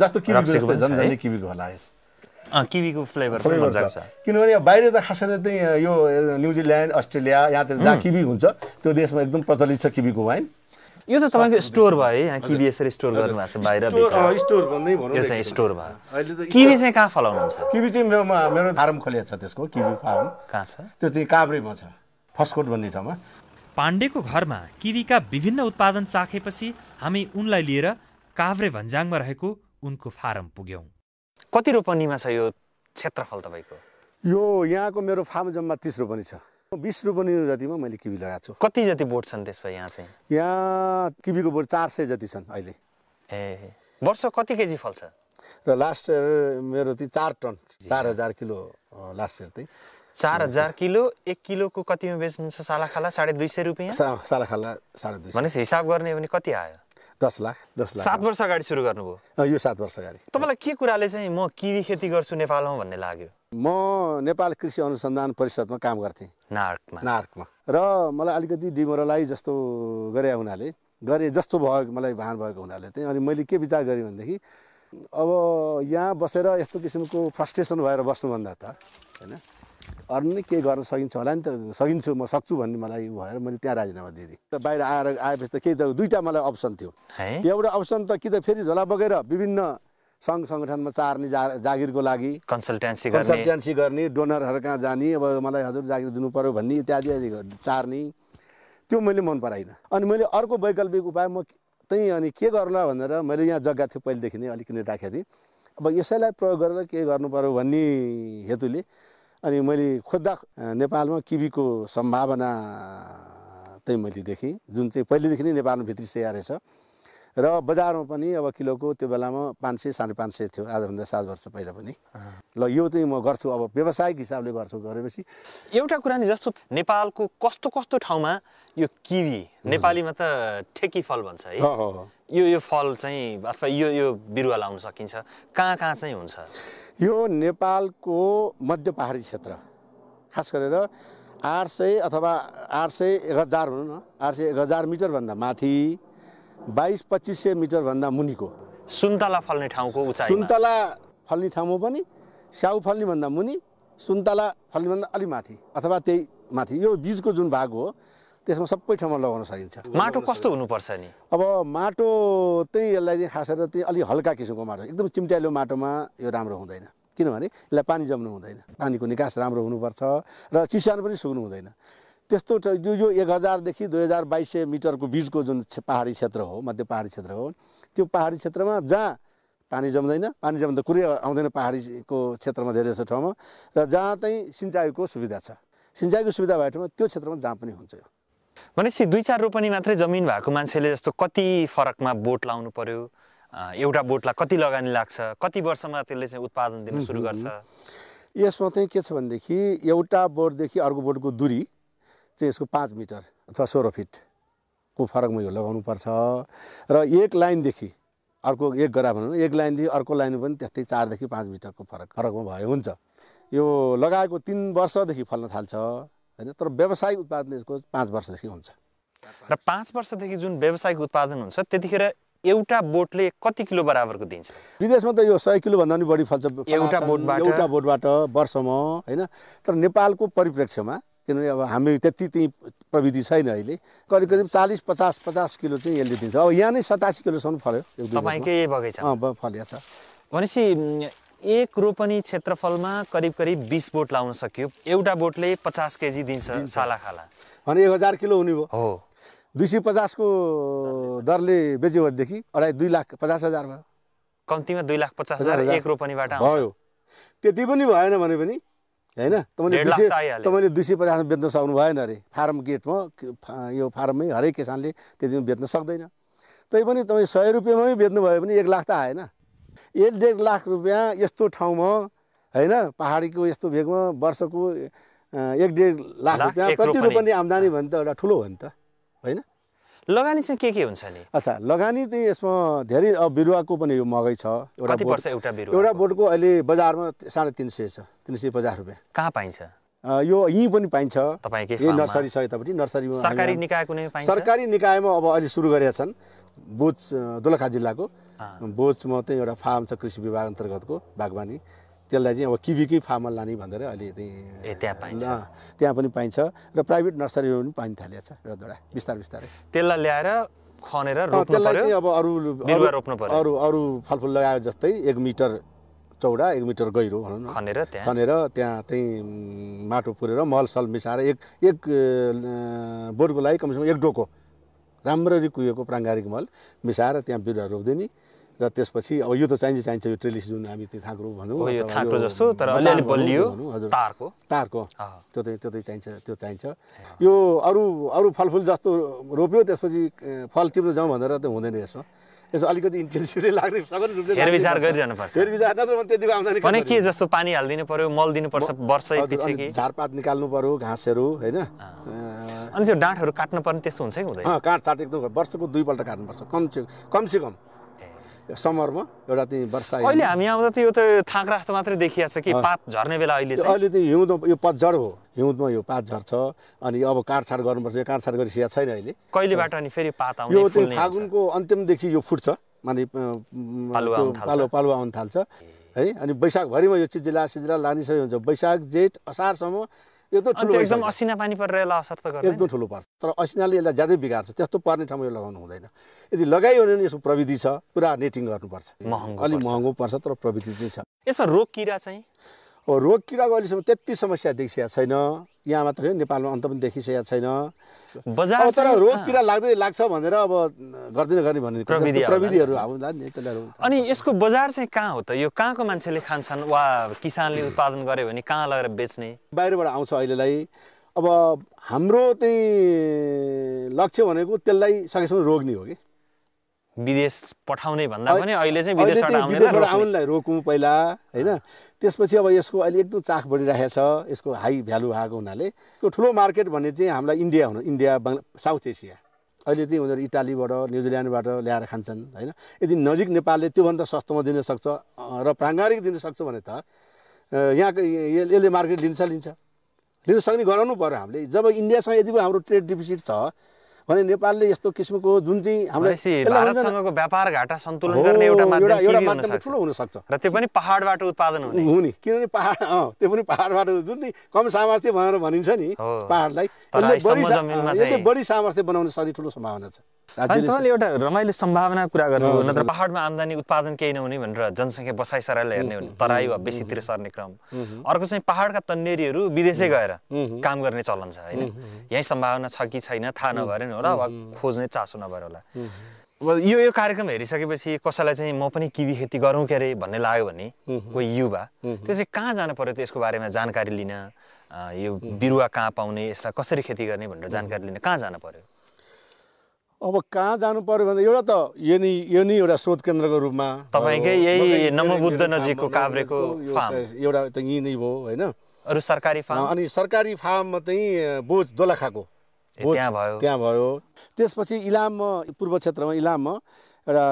जस्तो किवीको होला यस किवीको फ्लेभर किनभने बाहिर त खास गरेर चाहिँ यो न्युजिल्यान्ड अस्ट्रेलिया यहाँतिर जहाँ किबी हुन्छ त्यो देशमा एकदम प्रचलित छ किबीको वाइन यो त तपाईँको स्टोर भयो है किबी यसरी स्टोर गर्नु भएको छ बाहिर स्टोर भन्नै भनौँ यो चाहिँ स्टोर भयो अहिले त किबी चाहिँ कहाँ फलाउनुहुन्छ किबी चाहिँ मेरो फार्म खोलिएको छ त्यसको किबी फार्म कहाँ छ त्यो चाहिँ काभ्रेमा छ फर्स्टकोट भन्ने ठाउँमा पाण्डेको घरमा किवीका विभिन्न उत्पादन चाखेपछि हामी उनलाई लिएर काभ्रे भन्जाङमा रहेको उनको फारम पुग्यौँ कति रोपनीमा छ यो क्षेत्रफल तपाईँको यो यहाँको मेरो फार्म जम्मा तिस रोपनी छ बिस रुपियाँ जतिमा मैले किबी लगाएको छु कति जति बोट छन् त्यसमा यहाँ चाहिँ यहाँ किबीको बोट चार सय जति छन् अहिले ए वर्ष कति केजी फल्छ र लास्ट इयर मेरो चाहिँ चार टन चार हजार किलो लास्ट इयर चाहिँ चार हजार किलो एक किलोको कतिमा बेच्नुहुन्छ सालाखाला साढे दुई सय रुपियाँ सालाखाला साढे दुई भनेपछि हिसाब गर्ने हो भने कति आयो दस लाख दस लाख सात वर्ष अगाडि सुरु गर्नुभयो यो सात वर्ष अगाडि तपाईँलाई के कुराले चाहिँ म किवी खेती गर्छु नेपालमा भन्ने लाग्यो म नेपाल कृषि अनुसन्धान परिषदमा काम गर्थेँ नार्कमा नार्कमा र मलाई अलिकति डिमोरलाइज जस्तो गरे हुनाले गरे जस्तो भयो मलाई भान भएको हुनाले त्यही अनि मैले के विचार गरेँ भनेदेखि अब यहाँ बसेर यस्तो किसिमको फ्रस्ट्रेसन भएर बस्नुभन्दा त होइन अरू नै केही गर्न सकिन्छ होला नि त सकिन्छु म सक्छु भन्ने मलाई भएर मैले त्यहाँ राजीनामा दिएँ त बाहिर आएर आएपछि त केही त दुइटा मलाई अप्सन थियो एउटा अप्सन त कि त फेरि झोला बगेर विभिन्न सङ्घ सङ्गठनमा चार्ने जा जागिरको लागि कन्सल्टेन्सी कन्सल्टेन्सी गर्ने डोनरहरू कहाँ जाने अब मलाई हजुर जागिर दिनु पऱ्यो भन्ने इत्यादि चार्ने त्यो मैले मन पराइनँ अनि मैले अर्को वैकल्पिक उपाय म त्यहीँ अनि के गर्ला भनेर मैले यहाँ जग्गा थियो पहिलेदेखि नै अलिक नै राखेको थिएँ अब यसैलाई प्रयोग गरेर के गर्नु पऱ्यो भन्ने हेतुले अनि मैले खोज्दा नेपालमा किबीको सम्भावना चाहिँ मैले देखेँ जुन चाहिँ पहिलेदेखि नै नेपालमा भित्री भित्रिसकेको रहेछ र बजारमा पनि अब किलोको त्यो बेलामा पाँच सय साढे पाँच सय थियो आजभन्दा सात वर्ष पहिला पनि ल यो चाहिँ म गर्छु अब व्यवसायिक हिसाबले गर्छु गरेपछि एउटा कुरा नि जस्तो नेपालको कस्तो कस्तो ठाउँमा यो किवी नेपालीमा त ठेकी फल भन्छ है यो यो फल चाहिँ अथवा यो यो बिरुवा लाउन सकिन्छ कहाँ कहाँ चाहिँ हुन्छ यो नेपालको मध्य पहाडी क्षेत्र खास गरेर आठ सय अथवा आठ सय एक हजार भनौँ न आठ सय एक हजार मिटरभन्दा माथि बाइस पच्चिस सय मिटरभन्दा मुनिको सुन्तला फल्ने ठाउँको उचाइ सुन्तला फल्ने ठाउँमा पनि स्याउ फल्नेभन्दा मुनि सुन्तला भन्दा अलि माथि अथवा त्यही माथि यो बिजको जुन भाग हो त्यसमा सबै ठाउँमा लगाउन सकिन्छ माटो कस्तो हुनुपर्छ नि अब माटो त्यही यसलाई चाहिँ खास गरेर त्यही अलिक हल्का किसिमको माटो एकदम चिम्ट्यालो माटोमा यो राम्रो हुँदैन किनभने यसलाई पानी जम्नु हुँदैन पानीको निकास राम्रो हुनुपर्छ र चिसानो पनि सुक्नु हुँदैन त्यस्तो यो एक हजारदेखि दुई हजार बाइस सय मिटरको बिचको जुन पाहाडी क्षेत्र हो मध्य पाहाडी क्षेत्र हो त्यो पाहाडी क्षेत्रमा जहाँ पानी जम्दैन पानी जम्दा कुरै आउँदैन पाहाडीको क्षेत्रमा धेरै जस्तो ठाउँमा र जहाँ चाहिँ सिँचाइको सुविधा छ सिँचाइको सुविधा भएको ठाउँमा त्यो क्षेत्रमा जहाँ पनि हुन्छ यो भनेपछि दुई चार रोपनी मात्रै जमिन भएको मान्छेले जस्तो कति फरकमा बोट लाउनु पर्यो एउटा बोटलाई कति लगानी लाग्छ कति वर्षमा त्यसले चाहिँ उत्पादन दिन सुरु गर्छ यसमा चाहिँ के छ भनेदेखि एउटा बोटदेखि अर्को बोटको दुरी चाहिँ यसको पाँच मिटर अथवा सोह्र फिटको फरकमा यो लगाउनुपर्छ र एक लाइनदेखि अर्को एक गरा भनौँ एक लाइनदेखि अर्को लाइन पनि त्यस्तै चारदेखि पाँच मिटरको फरक फरकमा भए हुन्छ यो लगाएको तिन वर्षदेखि फल्न थाल्छ होइन तर व्यावसायिक उत्पादन यसको पाँच वर्षदेखि हुन्छ र पाँच वर्षदेखि जुन व्यावसायिक उत्पादन हुन्छ त्यतिखेर एउटा बोटले कति किलो बराबरको दिन्छ विदेशमा त यो सय किलोभन्दा पनि बढी फल्छ एउटा बोटबाट एउटा बोटबाट वर्षमा होइन तर नेपालको परिप्रेक्ष्यमा किनभने अब हामी त्यति त्यही प्रविधि छैन अहिले करिब करिब चालिस पचास पचास किलो चाहिँ यसले दिन्छ अब यहाँ नै सतासी किलोसम्म फल्यो तपाईँकै बगैँचा फलिया छ भनेपछि एक रोपनी क्षेत्रफलमा करिब करिब बिस बोट लाउन सकियो एउटा बोटले पचास केजी दिन्छ साला खाला भने एक हजार किलो हुने भयो हो दुई सय पचासको दरले बेच्यो भनेदेखि अढाई दुई लाख पचास हजार भयो कम्तीमा दुई लाख पचास हजार एक रोपनीबाट भयो त्यति पनि भएन भने पनि होइन तपाईँले दुई सय तपाईँले दुई सय पचासमा बेच्न सक्नु भएन अरे फार्म गेटमा यो फार्ममै हरेक किसानले त्यति बेच्न सक्दैन तैपनि तपाईँ सय रुपियाँमै बेच्नुभयो भने एक लाख त आएन एक डेढ लाख रुपियाँ यस्तो ठाउँमा होइन पाहाडीको यस्तो भेगमा वर्षको एक डेढ लाख रुपियाँ प्रति रोपनी आम्दानी भने त एउटा ठुलो हो नि त होइन लगानी चाहिँ के के हुन्छ नि अच्छा लगानी चाहिँ यसमा धेरै अब बिरुवाको पनि यो महँगै छ एउटा एउटा बिरुवा बोटको अहिले बजारमा साढे तिन सय छ तिन सय पचास रुपियाँ कहाँ पाइन्छ यो यहीँ पनि पाइन्छ नर्सरी छ यतापट्टि नर्सरीमा सरकारी निकाय कुनै सरकारी निकायमा अब अहिले सुरु गरेका छन् बोच दोलखा जिल्लाको बोचमा चाहिँ एउटा फार्म छ कृषि विभाग अन्तर्गतको बागवानी त्यसलाई चाहिँ अब किवीकै फार्ममा लाने भनेर अहिले त्यहाँ पनि पाइन्छ र प्राइभेट नर्सरीहरू पनि पाइन थालिएको छ र दुवटा बिस्तार बिस्तारै त्यसलाई ल्याएर खनेर त्यसलाई अब अरू रोप्नु पर्यो अरू अरू फलफुल लगायो जस्तै एक मिटर चौडा एक मिटर गहिरो भनौँ न खनेर खनेर त्यहाँ त्यही माटो पुरेर मलसल मिसाएर एक एक बोटको लागि कमसेकम एक डोको राम्ररी कुहिएको प्राङ्गारिक मल मिसाएर त्यहाँ बिरुवा रोपिदिने र त्यसपछि अब यो त चाहिन्छ चाहिन्छ यो ट्रेलिस जुन हामी त्यो थाक्रो भनौँ तारको तारको त्यो चाहिँ त्यो चाहिँ चाहिन्छ त्यो चाहिन्छ यो अरू अरू फलफुल जस्तो रोप्यो त्यसपछि फल टिप्न जाउँ भनेर त हुँदैन यसमा यसो अलिकति इन्टेन्सिभली लाग्ने विचार गरिरहनु पर्छ विचार नत्र त्यति त्यतिको आउँदैन भने के जस्तो पानी हालिदिनु पर्यो मल दिनुपर्छ वर्षै पछि कि झारपात निकाल्नु पर्यो घाँसहरू होइन अनि त्यो डाँठहरू काट्नु पर्ने त्यस्तो हुन्छ कि हुँदैन काट चाट एकदम वर्षको दुईपल्ट काट्नुपर्छ कम कमसे कम समरमा एउटा चाहिँ वर्षा अहिले हामी आउँदा चाहिँ यो त थाक राख्दा मात्रै देखिया छ कि पात झर्ने बेला अहिले अहिले चाहिँ हिउँदो यो पात हो हिउँदमा यो पात झर्छ अनि अब काटछाड गर्नुपर्छ यो काटछाट गरिसकेको छैन अहिले कहिलेबाट अनि फेरि पात आउँछ यो चाहिँ फागुनको अन्त्यमदेखि यो फुट्छ माने पालो पालो आउन थाल्छ है अनि वैशाखभरिमा यो चिजिला सिजिला लानिसकेको हुन्छ वैशाख जेठ असारसम्म यो ठुलो एकदम असिना पानी परेर असर त गर्छ एकदम ठुलो पर्छ तर असिनाले यसलाई ज्यादै बिगार्छ त्यस्तो पर्ने ठाउँमा यो लगाउनु हुँदैन यदि लगायो भने यसको प्रविधि छ पुरा नेटिङ गर्नुपर्छ अलिक महँगो पर्छ तर प्रविधि नै छ यसमा रोग किरा चाहिँ रोग किराको अहिलेसम्म त्यति समस्या देखिसकेको छैन यहाँ मात्र होइन नेपालमा अन्त पनि देखिसकेको छैन बजार तर रोग किरा लाग्दै लाग्छ भनेर अब गर्दैन गर्ने भन्ने प्रविधिहरू आउँदा नि त्यसलाई अनि यसको बजार चाहिँ कहाँ हो त यो कहाँको मान्छेले खान्छन् वा किसानले hmm. उत्पादन गर्यो भने कहाँ लगेर बेच्ने बाहिरबाट आउँछ अहिलेलाई अब हाम्रो चाहिँ लक्ष्य भनेको त्यसलाई सकेसम्म रोग्ने हो कि विदेश पठाउने भन्दा पनि अहिले चाहिँ विदेशबाट आउनलाई रोकौँ पहिला होइन त्यसपछि अब यसको अहिले एकदम चाख बढिरहेको छ यसको हाई भ्यालु भएको हुनाले त्यो ठुलो मार्केट भन्ने चाहिँ हामीलाई इन्डिया हुनु इन्डिया साउथ एसिया अहिले चाहिँ उनीहरू इटालीबाट न्युजिल्यान्डबाट ल्याएर खान्छन् होइन यदि नजिक नेपालले त्योभन्दा सस्तोमा दिन सक्छ र प्राङ्गारिक सक्छ भने त यहाँको यसले मार्केट लिन्छ लिन्छ लिन सक्ने गराउनु पऱ्यो हामीले जब इन्डियासँग यतिको हाम्रो ट्रेड डिफिसिट छ भने नेपालले यस्तो किसिमको जुन चाहिँ हाम्रो व्यापार घाटा सन्तुलन गर्ने एउटा एउटा माध्यम ठुलो हुनसक्छ र त्यो पनि पहाडबाट उत्पादन हुने हुने किनभने पहाड अँ त्यो पनि पहाडबाट जुन चाहिँ कम सामर्थ्य भनेर भनिन्छ नि पहाडलाई यसले बढी सामर्थ्य बनाउन सक्ने ठुलो सम्भावना छ तपाईँले एउटा रमाइलो सम्भावना कुरा गर्नुभयो नत्र पहाडमा आम्दानी उत्पादन केही नहुने भनेर जनसङ्ख्या बसाइ सराइलाई हेर्ने हो तराई वा बेसीतिर सर्ने क्रम अर्को चाहिँ पहाडका तन्नेरीहरू विदेशै गएर काम गर्ने चलन छ होइन यहीँ सम्भावना छ कि छैन थाहा नभएर नि होला वा खोज्ने चासो नभएर होला अब यो यो कार्यक्रम हेरिसकेपछि कसैलाई चाहिँ म पनि किबी खेती गरौँ के अरे भन्ने लाग्यो भने कोही युवा त्यो चाहिँ कहाँ जानु पऱ्यो त्यसको बारेमा जानकारी लिन यो बिरुवा कहाँ पाउने यसलाई कसरी खेती गर्ने भनेर जानकारी लिन कहाँ जानु पर्यो अब कहाँ जानु पर्यो भने एउटा त यो नि यो नि एउटा शोध केन्द्रको रूपमा तपाईँकै यही नमबुद्ध नजिकको काभ्रेको एउटा त यहीँ नै हो होइन अरू सरकारी फार्म अनि सरकारी फार्ममा चाहिँ बोझ दोलखाको बोझ त्यहाँ भयो त्यसपछि इलाममा पूर्व क्षेत्रमा इलाममा एउटा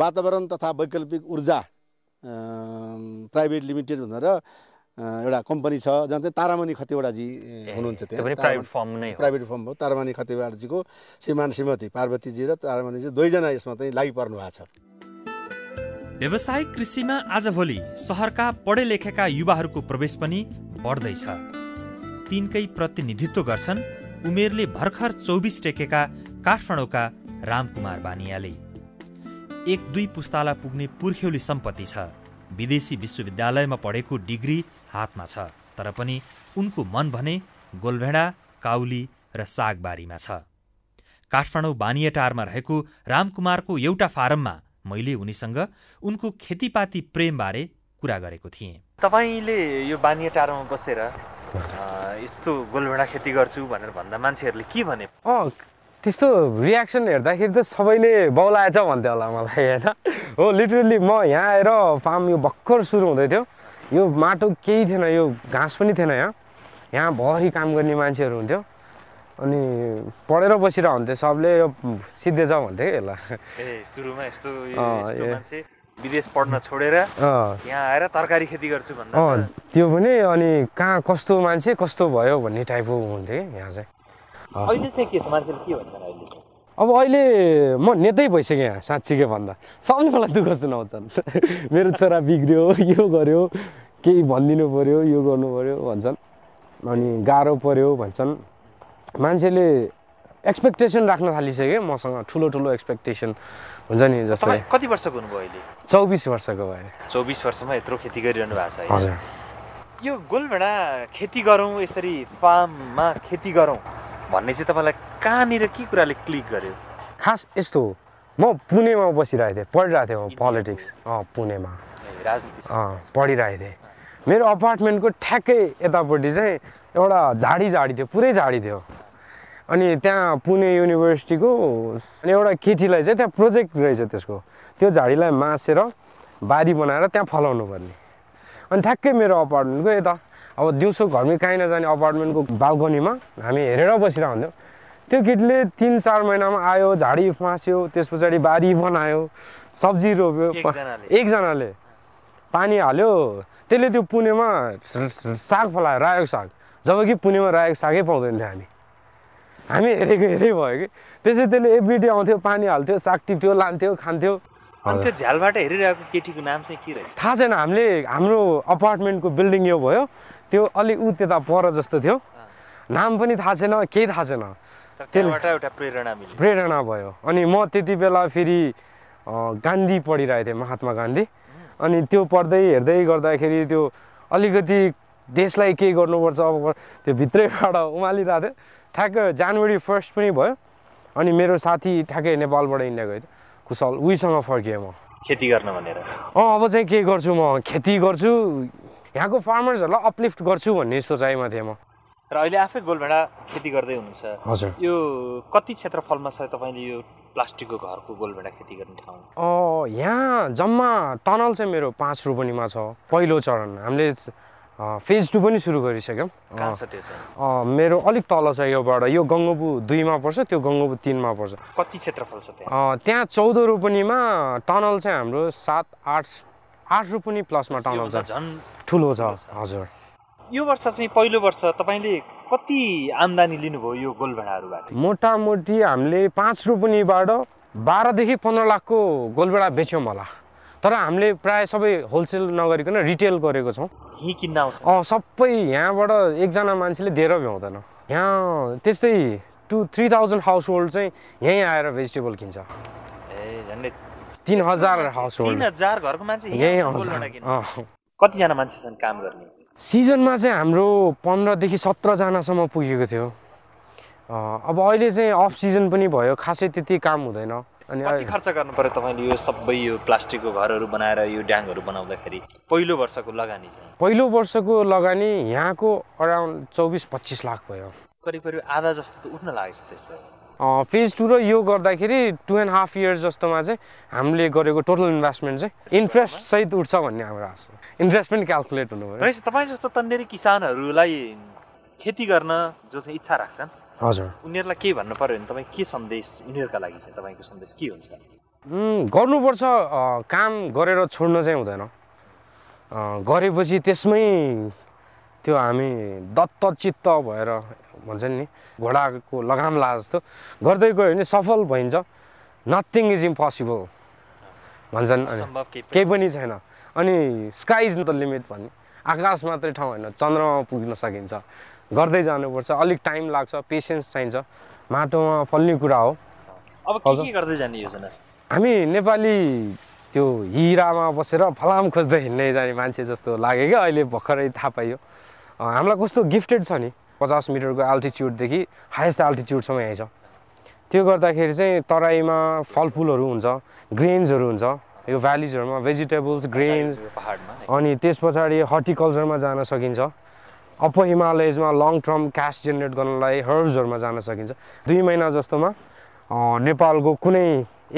वातावरण तथा वैकल्पिक ऊर्जा प्राइभेट लिमिटेड भनेर एउटा कम्पनी छ जहाँ चाहिँ तारामणि खतिवडाजी हुनुहुन्छ त्यहाँ प्राइभेट फर्म नै प्राइभेट फर्म हो तारामणि खतिवडाजीको श्रीमान श्रीमती पार्वतीजी र तारामणिजी दुईजना यसमा चाहिँ लागि पर्नु भएको छ व्यवसायिक कृषिमा आजभोलि सहरका पढे लेखेका युवाहरूको प्रवेश पनि बढ्दैछ तिनकै प्रतिनिधित्व गर्छन् उमेरले भर्खर चौबिस टेकेका काठमाडौँका रामकुमार बानियाले एक दुई पुस्ताला पुग्ने पुर्ख्यौली सम्पत्ति छ विदेशी विश्वविद्यालयमा पढेको डिग्री हातमा छ तर पनि उनको मन भने गोलभेडा काउली र सागबारीमा छ काठमाडौँ बानियटारमा रहेको रामकुमारको एउटा फारममा मैले उनीसँग उनको खेतीपाती प्रेमबारे कुरा गरेको थिएँ तपाईँले यो बानियटारमा बसेर यस्तो गोलभेडा खेती गर्छु भनेर भन्दा मान्छेहरूले के भने त्यस्तो रियाक्सन हेर्दाखेरि त सबैले बौलाएछ भन्थ्यो होला मलाई होइन हो लिटरली म यहाँ आएर फार्म यो भर्खर सुरु हुँदै थियो यो माटो केही थिएन यो घाँस पनि थिएन यहाँ यहाँ भरि काम गर्ने मान्छेहरू हुन्थ्यो अनि पढेर बसिरहन्थ्यो सबले यो सिद्धे जाऊ भन्थ्यो कि यसलाई विदेश पढ्न छोडेर यहाँ आएर तरकारी खेती गर्छु भन्दा त्यो पनि अनि कहाँ कस्तो मान्छे कस्तो भयो भन्ने टाइपको हुन्थ्यो कि यहाँ चाहिँ अहिले चाहिँ के छ मान्छेले के भन्छ अब अहिले म नेतै भइसकेँ यहाँ साँच्चीकै भन्दा सबले मलाई दुःख सुनाउँछन् मेरो छोरा बिग्रियो यो गर्यो केही भनिदिनु पऱ्यो यो गर्नु पऱ्यो भन्छन् अनि गाह्रो पऱ्यो भन्छन् मान्छेले एक्सपेक्टेसन राख्न थालिसक्यो मसँग ठुलो ठुलो एक्सपेक्टेसन हुन्छ नि जस्तै कति वर्षको हुनुभयो अहिले चौबिस वर्षको भयो चौबिस वर्षमा यत्रो खेती गरिरहनु भएको छ हजुर यो गोलभेडा खेती गरौँ यसरी फार्ममा खेती गरौँ भन्ने चाहिँ तपाईँलाई कहाँनिर के कुराले क्लिक गर्यो खास यस्तो हो म पुणेमा बसिरहेको थिएँ पढिरहेको थिएँ म पोलिटिक्स अँ पुणेमा राजनीति अँ पढिरहेको थिएँ मेरो अपार्टमेन्टको ठ्याक्कै यतापट्टि चाहिँ एउटा झाडी झाडी थियो पुरै झाडी थियो अनि त्यहाँ पुणे युनिभर्सिटीको अनि एउटा केटीलाई चाहिँ त्यहाँ प्रोजेक्ट रहेछ त्यसको त्यो झाडीलाई मासेर बारी बनाएर त्यहाँ फलाउनु पर्ने अनि ठ्याक्कै मेरो अपार्टमेन्टको यता अब दिउँसो घरमै काहीँ नजाने अपार्टमेन्टको बाल्कनीमा हामी हेरेर बसिरहन्थ्यौँ त्यो केटीले तिन चार महिनामा आयो झाडी फाँस्यो त्यस पछाडि बारी बनायो सब्जी रोप्यो एकजनाले पानी हाल्यो त्यसले त्यो पुणेमा साग फलायो रायोको साग जब कि पुणेमा रायोको सागै पाउँदैन थियो हामी हामी हेरेको हेरै भयो कि त्यसै त्यसले एभ्रिडे आउँथ्यो पानी हाल्थ्यो साग टिप्थ्यो लान्थ्यो खान्थ्यो त्यो झ्यालबाट हेरिरहेको केटीको नाम चाहिँ के रहेछ थाहा छैन हामीले हाम्रो अपार्टमेन्टको बिल्डिङ यो भयो त्यो अलि ऊ त्यता पर जस्तो थियो नाम पनि थाहा छैन केही थाहा छैन त्यसबाट एउटा प्रेरणा मिल्यो प्रेरणा भयो अनि म त्यति बेला फेरि गान्धी पढिरहेको थिएँ महात्मा गान्धी अनि त्यो पढ्दै हेर्दै गर्दाखेरि त्यो अलिकति देशलाई केही गर्नुपर्छ अब त्यो भित्रैबाट उमालिरहेको थियो ठ्याक्कै जनवरी फर्स्ट पनि भयो अनि मेरो साथी ठ्याक्कै नेपालबाट इन्डिया गयो कुशल उहीसँग फर्किएँ म खेती गर्न भनेर अँ अब चाहिँ के गर्छु म खेती गर्छु यहाँको फार्मर्सहरूलाई अपलिफ्ट गर्छु भन्ने सोचाइमा थिएँ म र अहिले आफै गोलभेडा खेती गर्दै हुनुहुन्छ हजुर यो कति क्षेत्रफलमा छ तपाईँले यो प्लास्टिकको घरको गोलभेडा खेती गर्ने ठाउँ यहाँ जम्मा टनल चाहिँ मेरो पाँच रोपनीमा छ पहिलो चरण हामीले फेज टू पनि सुरु गरिसक्यौँ मेरो अलिक तल छ योबाट यो गङ्गबु दुईमा पर्छ त्यो गङ्गबु तिनमा पर्छ कति क्षेत्रफल छ त्यहाँ त्यहाँ चौध रोपनीमा टनल चाहिँ हाम्रो सात आठ आठ रोपनी प्लसमा टनल छ झन् ठुलो छ हजुर यो वर्ष चाहिँ पहिलो वर्ष तपाईँले कति आम्दानी लिनुभयो यो गोल भेडाहरूबाट मोटामोटी हामीले पाँच रोपनीबाट बाह्रदेखि पन्ध्र लाखको गोलभेडा बेच्यौँ होला तर हामीले प्रायः सबै होलसेल नगरिकन रिटेल गरेको छौँ यहीँ किन्न आउँछ अँ सबै यहाँबाट एकजना मान्छेले दिएर भ्याउँदैन यहाँ त्यस्तै two three thousand household चाहिँ यहीँ आएर भेजिटेबल किन्छ ए झन्डै तिन हजार हाउस होल्ड तिन हजार घरको मान्छे यहीँ आउँछ कतिजना मान्छे छन् काम गर्ने सिजनमा चाहिँ हाम्रो पन्ध्रदेखि सत्रजनासम्म पुगेको थियो अब अहिले चाहिँ अफ सिजन पनि भयो खासै त्यति काम हुँदैन अनि खर्च गर्नु पर्यो तपाईँले यो सबै यो प्लास्टिकको घरहरू बनाएर यो ड्याङहरू बनाउँदाखेरि पहिलो वर्षको लगानी चाहिँ पहिलो वर्षको लगानी यहाँको अराउन्ड चौबिस पच्चिस लाख भयो करिब करिब आधा जस्तो त उठ्न लागेको छ त्यसमा फेज टू र यो गर्दाखेरि टु एन्ड हाफ इयर्स जस्तोमा चाहिँ हामीले गरेको टोटल इन्भेस्टमेन्ट चाहिँ इन्ट्रेस्ट सहित उठ्छ भन्ने हाम्रो आशा इन्ट्रेस्ट पनि क्यालकुलेट हुनुभयो रहेछ तपाईँ जस्तो तन्नेरी किसानहरूलाई खेती गर्न जो चाहिँ इच्छा राख्छन् हजुर उनीहरूलाई के भन्नु पऱ्यो भने तपाईँ के सन्देश उनीहरूका लागि चाहिँ तपाईँको सन्देश के हुन्छ गर्नुपर्छ काम गरेर छोड्न चाहिँ हुँदैन गरेपछि त्यसमै त्यो हामी दत्तचित्त भएर भन्छ नि घोडाको लगाम ला जस्तो गर्दै गयो भने सफल भइन्छ नथिङ इज इम्पोसिबल भन्छन् केही पनि छैन अनि स्काई इज त लिमिट भन्ने आकाश मात्रै ठाउँ होइन चन्द्रमा पुग्न सकिन्छ गर्दै जानुपर्छ अलिक टाइम लाग्छ पेसेन्स चाहिन्छ माटोमा फल्ने कुरा हो अब के गर्दै जाने योजना हामी नेपाली त्यो हिरामा बसेर फलाम खोज्दै हिँड्ने जाने मान्छे जस्तो लाग्यो क्या अहिले भर्खरै थाहा पाइयो हामीलाई कस्तो गिफ्टेड छ नि पचास मिटरको अल्टिच्युडदेखि हाइएस्ट अल्टिच्युडसम्म यहीँ छ त्यो गर्दाखेरि चाहिँ तराईमा फलफुलहरू हुन्छ ग्रेन्सहरू हुन्छ यो भ्यालिजहरूमा भेजिटेबल्स ग्रेन्स अनि त्यस पछाडि हर्टिकल्चरमा जान सकिन्छ अप्पर हिमालयजमा लङ टर्म क्यास जेनेरेट गर्नलाई हर्ब्सहरूमा जान सकिन्छ दुई महिना जस्तोमा नेपालको कुनै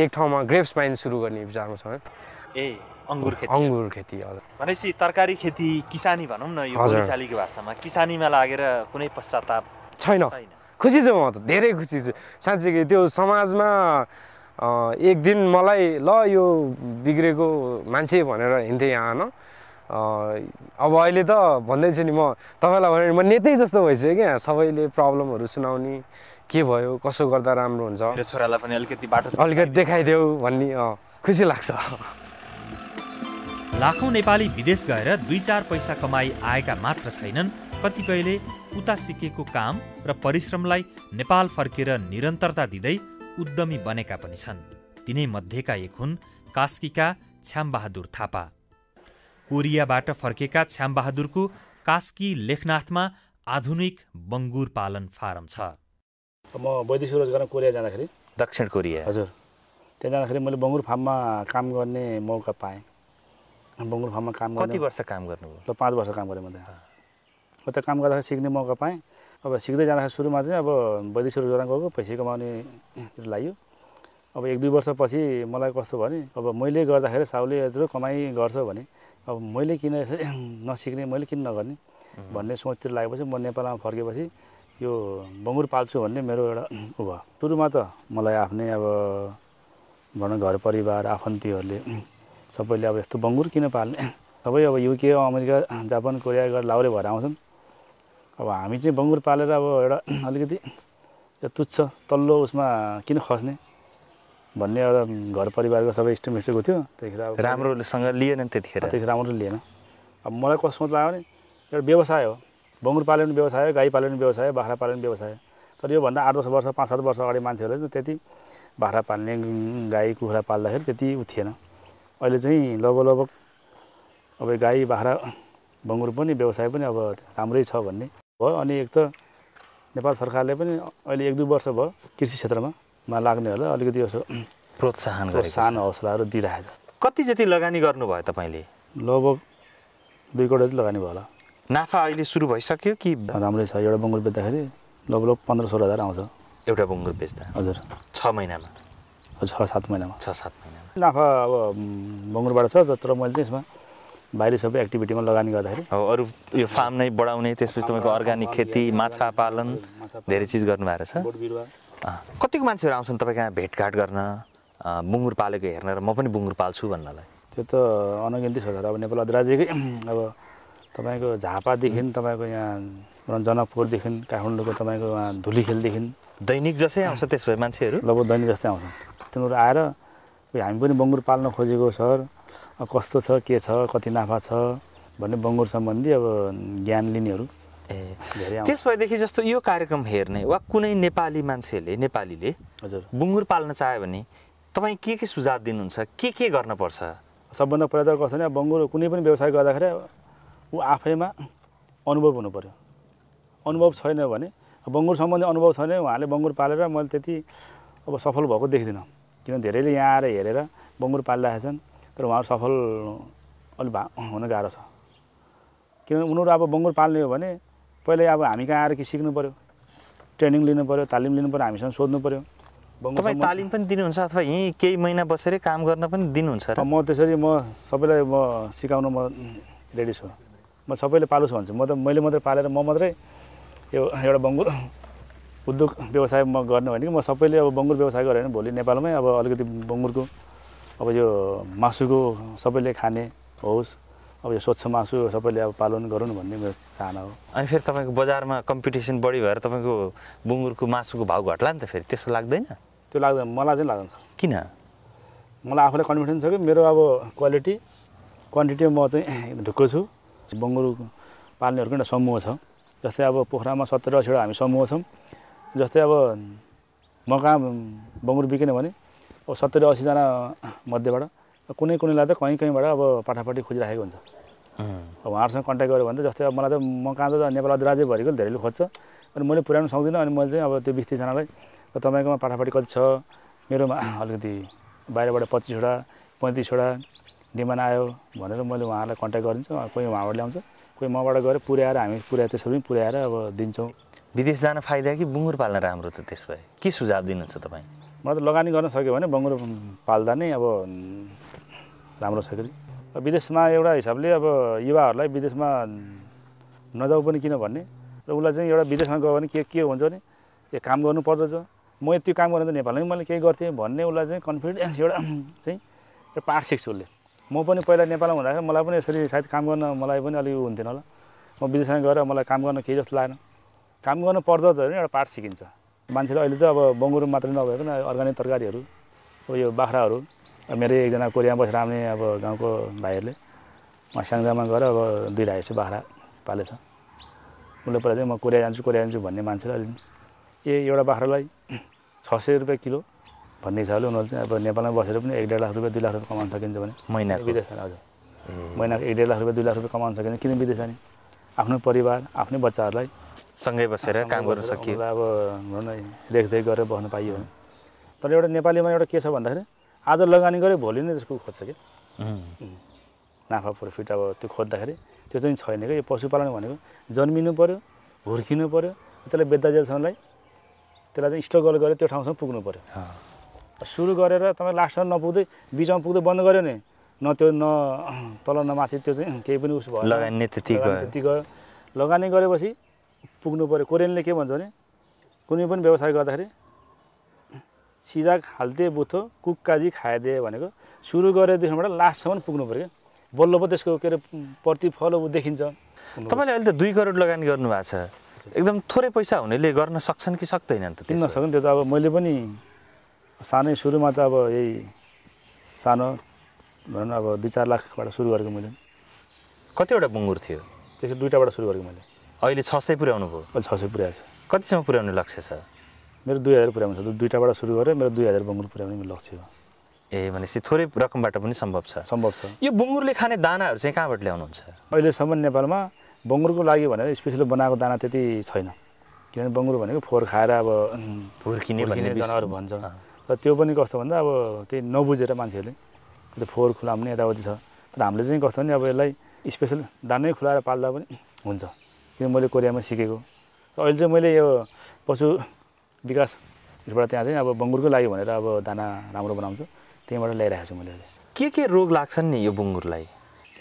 एक ठाउँमा ग्रेप्स पाइन सुरु गर्ने विचारमा छ ए अङ्गुर खेती अङ्गुर खेती हजुर भनेपछि तरकारी खेती किसानी भनौँ न यो भाषामा किसानीमा लागेर कुनै पश्चाताप छैन खुसी छु म त धेरै खुसी छु साँच्चीकै त्यो समाजमा एक दिन मलाई ल यो बिग्रेको मान्छे भनेर हिँड्थेँ यहाँ न अब अहिले त भन्दैछु नि म तपाईँलाई भने म नेतै जस्तो भइसक्यो क्या सबैले प्रब्लमहरू सुनाउने के भयो कसो गर्दा राम्रो हुन्छ छोरालाई पनि अलिकति बाटो अलिकति देखाइदेऊ भन्ने खुसी लाग्छ लाखौँ नेपाली विदेश गएर दुई चार पैसा कमाई आएका मात्र छैनन् कतिपयले उता सिकेको काम र परिश्रमलाई नेपाल फर्केर निरन्तरता दिँदै उद्यमी बनेका पनि छन् तिनै मध्येका एक हुन् कास्कीका छ्यामबहादुर थापा कोरियाबाट फर्केका छ्यामबहादुरको कास्की लेखनाथमा आधुनिक बङ्गुर पालन फारम छ म वैदेशिक रोजगारमा कोरिया जाँदाखेरि दक्षिण कोरिया हजुर त्यहाँ जाँदाखेरि मैले बङ्गुर फार्ममा काम गर्ने मौका पाएँ बङ्गुर फार्ममा काम कति वर्ष काम गर्नु पाँच वर्ष काम गरेँ मैले कतै काम गर्दाखेरि सिक्ने मौका पाएँ अब सिक्दै जाँदाखेरि सुरुमा चाहिँ अब वैदेशिक रोजगार गएको पैसा कमाउने लाग्यो अब एक दुई वर्षपछि मलाई कस्तो भने अब मैले गर्दाखेरि साउले यत्रो कमाइ गर्छ भने अब मैले किन यसरी नसिक्ने मैले किन नगर्ने भन्ने सोचतिर लागेपछि म नेपालमा फर्केपछि यो बङ्गुर पाल्छु भन्ने मेरो एउटा ऊ भयो सुरुमा त मलाई आफ्नै अब भनौँ घर परिवार आफन्तीहरूले सबैले अब यस्तो बङ्गुर किन पाल्ने सबै अब युके अमेरिका जापान कोरिया गरेर लाउरे भएर आउँछन् अब हामी चाहिँ बङ्गुर पालेर अब एउटा अलिकति तुच्छ तल्लो उसमा किन खस्ने भन्ने एउटा घर परिवारको सबै मिष्टको थियो त्यतिखेर अब राम्रोसँग लिएन त्यतिखेर त्यतिखेर राम्रो लिएन अब मलाई कस्तो सोच लाग्यो भने एउटा व्यवसाय हो बङ्गुर पाल्यो भने व्यवसाय गाई पाल्यो भने व्यवसाय बाख्रा पाल्यो भने व्यवसाय तर योभन्दा आठ दस वर्ष पाँच सात वर्ष अगाडि मान्छेहरूले त्यति बाख्रा पाल्ने गाई कुखुरा पाल्दाखेरि त्यति उ थिएन अहिले चाहिँ लगभग लगभग अब गाई बाख्रा बङ्गुर पनि व्यवसाय पनि अब राम्रै छ भन्ने भयो अनि एक त नेपाल सरकारले पनि अहिले एक दुई वर्ष भयो कृषि क्षेत्रमा लाग्नेहरूलाई अलिकति यसो प्रोत्साहन प्रोत्साहन हौसलाहरू दिइरहेको छ कति जति लगानी गर्नुभयो तपाईँले लगभग दुई करोड जति लगानी भयो होला नाफा अहिले सुरु भइसक्यो कि राम्रै छ एउटा बङ्गुर बेच्दाखेरि लगभग पन्ध्र सोह्र हजार आउँछ एउटा बङ्गुर बेच्दा हजुर छ महिनामा छ सात महिनामा छ सात महिनामा नाफा अब बङ्गुरबाट छ तर मैले चाहिँ यसमा बाहिर सबै एक्टिभिटीमा लगानी गर्दाखेरि हो अरू यो फार्म नै बढाउने त्यसपछि तपाईँको अर्ग्यानिक खेती माछा पालन धेरै चिज भएको छ कतिको मान्छेहरू आउँछन् तपाईँ कहाँ भेटघाट गर्न बुङ्गुर पालेको हेर्न र म पनि बुङ्गुर पाल्छु भन्नलाई त्यो त अनगिन्ती छ अब नेपाल अधिराज्यकै अब तपाईँको झापादेखि तपाईँको यहाँ जनकपुरदेखि काठमाडौँको तपाईँको यहाँ धुलीखेलदेखि दैनिक जस्तै आउँछ त्यस भए मान्छेहरू लगभग दैनिक जस्तै आउँछन् तिनीहरू आएर हामी पनि बङ्गुर पाल्न खोजेको सर कस्तो छ के छ कति नाफा छ भन्ने बङ्गुर सम्बन्धी अब ज्ञान लिनेहरू ए त्यस भएदेखि जस्तो यो कार्यक्रम हेर्ने वा कुनै नेपाली मान्छेहरूले नेपालीले हजुर बुङ्गुर पाल्न चाह्यो भने तपाईँ के के सुझाव दिनुहुन्छ के के गर्नुपर्छ सबभन्दा पहिला त कस्तो भने बङ्गुर कुनै पनि व्यवसाय गर्दाखेरि ऊ आफैमा अनुभव हुनु पऱ्यो अनुभव छैन भने बङ्गुर सम्बन्धी अनुभव छैन उहाँले बङ्गुर पालेर मैले त्यति अब सफल भएको देख्दिनँ किनभने धेरैले यहाँ आएर हेरेर बङ्गुर पालिरहेछन् छन् तर उहाँहरू सफल अलिक भा हुन गाह्रो छ किनभने उनीहरू अब बङ्गुर पाल्ने हो भने पहिल्यै अब हामी कहाँ आएर के सिक्नु पऱ्यो ट्रेनिङ लिनु पऱ्यो तालिम लिनु पऱ्यो हामीसँग सोध्नु पऱ्यो तपाईँ तालिम पनि दिनुहुन्छ अथवा यहीँ केही महिना बसेर काम गर्न पनि दिनुहुन्छ म त्यसरी म सबैलाई म सिकाउन म रेडी छु म सबैले पालोस् भन्छु म त मैले मात्रै पालेर म मात्रै यो एउटा बङ्गुर उद्योग व्यवसाय म गर्ने भने कि म सबैले अब बङ्गुर व्यवसाय गरेँ भने भोलि नेपालमै अब अलिकति बङ्गुरको अब यो मासुको सबैले खाने होस् अब यो स्वच्छ मासु सबैले अब पालन गरौँ भन्ने मेरो चाहना हो अनि फेरि तपाईँको बजारमा कम्पिटिसन बढी भएर तपाईँको बुङ्गुरको मासुको भाउ घट्ला नि त फेरि त्यस्तो लाग्दैन त्यो लाग्दैन मलाई चाहिँ लाग्दैन किन मलाई आफूलाई कन्फिडेन्स छ कि मेरो अब क्वालिटी क्वान्टिटीमा म चाहिँ ढुक्क छु बङ्गुर पाल्नेहरूको एउटा समूह छ जस्तै अब पोखरामा सत्र असीवटा हामी समूह छौँ जस्तै अब म कहाँ बङ्गुर बिकेन भने अब सत्तरी असीजना मध्येबाट कुनै कुनैलाई त कहीँ कहीँबाट अब पाठापाठी खोजिराखेको हुन्छ अब उहाँहरूसँग कन्ट्याक्ट गऱ्यो भने त जस्तै अब मलाई त म कहाँ त नेपाल अधिराज्यभरिको धेरैले खोज्छ अनि मैले पुऱ्याउनु सक्दिनँ अनि मैले चाहिँ अब त्यो बिस तिसजनालाई तपाईँकोमा पाठापाठी कति छ मेरोमा अलिकति बाहिरबाट पच्चिसवटा पैँतिसवटा डिमान्ड आयो भनेर मैले उहाँहरूलाई कन्ट्याक्ट गरिदिन्छु कोही उहाँबाट ल्याउँछ कोही मबाट गएर पुर्याएर हामी पुर्या त्यसरी पनि पुर्याएर अब दिन्छौँ विदेश जान फाइदा कि बुङ्गुर पाल्न राम्रो त त्यस भए के सुझाव दिनुहुन्छ तपाईँ म त लगानी गर्न सक्यो भने बङ्गुर पाल्दा नै अब राम्रो छ फेरि विदेशमा एउटा हिसाबले अब युवाहरूलाई विदेशमा नजाऊ पनि किन भन्ने र उसलाई चाहिँ एउटा विदेशमा गयो भने के के हुन्छ भने ए काम गर्नु पर्दछ म यति काम गर्नु त नेपालमै मैले केही गर्थेँ भन्ने उसलाई चाहिँ कन्फिडेन्स एउटा चाहिँ पाठ सिक्छु उसले म पनि पहिला नेपालमा हुँदाखेरि मलाई पनि यसरी सायद काम गर्न मलाई पनि अलिक हुन्थेन होला म विदेशमा गएर मलाई काम गर्न केही जस्तो लागेन काम गर्नु पर्दछ भने एउटा पाठ सिकिन्छ मान्छेले अहिले त अब बङ्गुरु मात्रै नभइकन अर्ग्यानिक तरकारीहरू अब यो बाख्राहरू मेरै एकजना कोरियामा बसेर आउने अब गाउँको भाइहरूले स्याङ्जामा गएर अब दुई ढाई सय बाख्रा पालेछ उसले पहिला चाहिँ म कोरिया जान्छु कोरिया जान्छु भन्ने मान्छेले अहिले ए एउटा बाख्रालाई छ सय रुपियाँ किलो भन्ने हिसाबले उनीहरू चाहिँ अब नेपालमा बसेर पनि एक डेढ लाख रुपियाँ दुई लाख रुपियाँ कमाउन सकिन्छ भने महिना विदेश हजुर महिनाको एक डेढ लाख रुपियाँ दुई लाख रुपियाँ कमाउन सकिन्छ किन विदेश जाने आफ्नो परिवार आफ्नै बच्चाहरूलाई सँगै बसेर काम गर्न सकियो अब भनौँ न लेख्दै गरेर बस्नु पाइयो तर एउटा नेपालीमा एउटा के छ भन्दाखेरि आज लगानी गऱ्यो भोलि नै त्यसको खोज्छ कि नाफा प्रफिट अब त्यो खोज्दाखेरि त्यो चाहिँ छैन क्या यो पशुपालन भनेको जन्मिनु पऱ्यो हुर्किनु पऱ्यो त्यसलाई बेच्दा जेलसम्मलाई त्यसलाई चाहिँ स्ट्रगल गरेर त्यो ठाउँसम्म पुग्नु पऱ्यो सुरु गरेर तपाईँ लास्टसम्म नपुग्दै बिचमा पुग्दै बन्द गऱ्यो नि न त्यो न तल न माथि त्यो चाहिँ केही पनि उस भयो लगानी त्यति गयो लगानी गरेपछि पुग्नु पऱ्यो कोरियनले के भन्छ भने कुनै पनि व्यवसाय गर्दाखेरि सिजाक हाल्दे बुथो कुक काजी खाइदिए भनेको सुरु गरेदेखिबाट लास्टसम्म पुग्नु पऱ्यो क्या बल्लो पो त्यसको के अरे प्रतिफल देखिन्छ तपाईँले अहिले त दुई करोड लगानी गर्नुभएको छ एकदम थोरै पैसा हुनेले गर्न सक्छन् कि सक्दैनन् त किन्न सक्छन् त्यो त अब मैले पनि सानै सुरुमा त अब यही सानो भनौँ न अब दुई चार लाखबाट सुरु गरेको मैले कतिवटा बुङ्गुर थियो त्यसको दुइटाबाट सुरु गरेको मैले अहिले छ सय पुर्याउनु भयो अहिले छ सय पुर्याएको छ कतिसम्म पुर्याउने लक्ष्य छ मेरो दुई हजार पुर्याउनु छ दुईवटाबाट सुरु गरेर मेरो दुई हजार बङ्गुर पुर्याउने मेरो लक्ष्य हो ए भनेपछि थोरै रकमबाट पनि सम्भव छ सम्भव छ यो बङ्गुरले खाने दानाहरू चाहिँ कहाँबाट ल्याउनुहुन्छ अहिलेसम्म नेपालमा बङ्गुरको लागि भनेर स्पेसल बनाएको दाना त्यति छैन किनभने बङ्गुर भनेको फोहोर खाएर अब हुर्किने जनावर भन्छ र त्यो पनि कस्तो भन्दा अब त्यही नबुझेर मान्छेहरूले त्यो फोहोर खुला पनि यताउति छ तर हामीले चाहिँ कस्तो भने अब यसलाई स्पेसल दानै खुलाएर पाल्दा पनि हुन्छ किन मैले कोरियामा सिकेको र अहिले चाहिँ मैले यो पशु विकासबाट त्यहाँ चाहिँ अब बङ्गुरको लागि भनेर अब दाना राम्रो बनाउँछु त्यहीँबाट ल्याइरहेको छु मैले के के रोग लाग्छन् नि यो बुङ्गुरलाई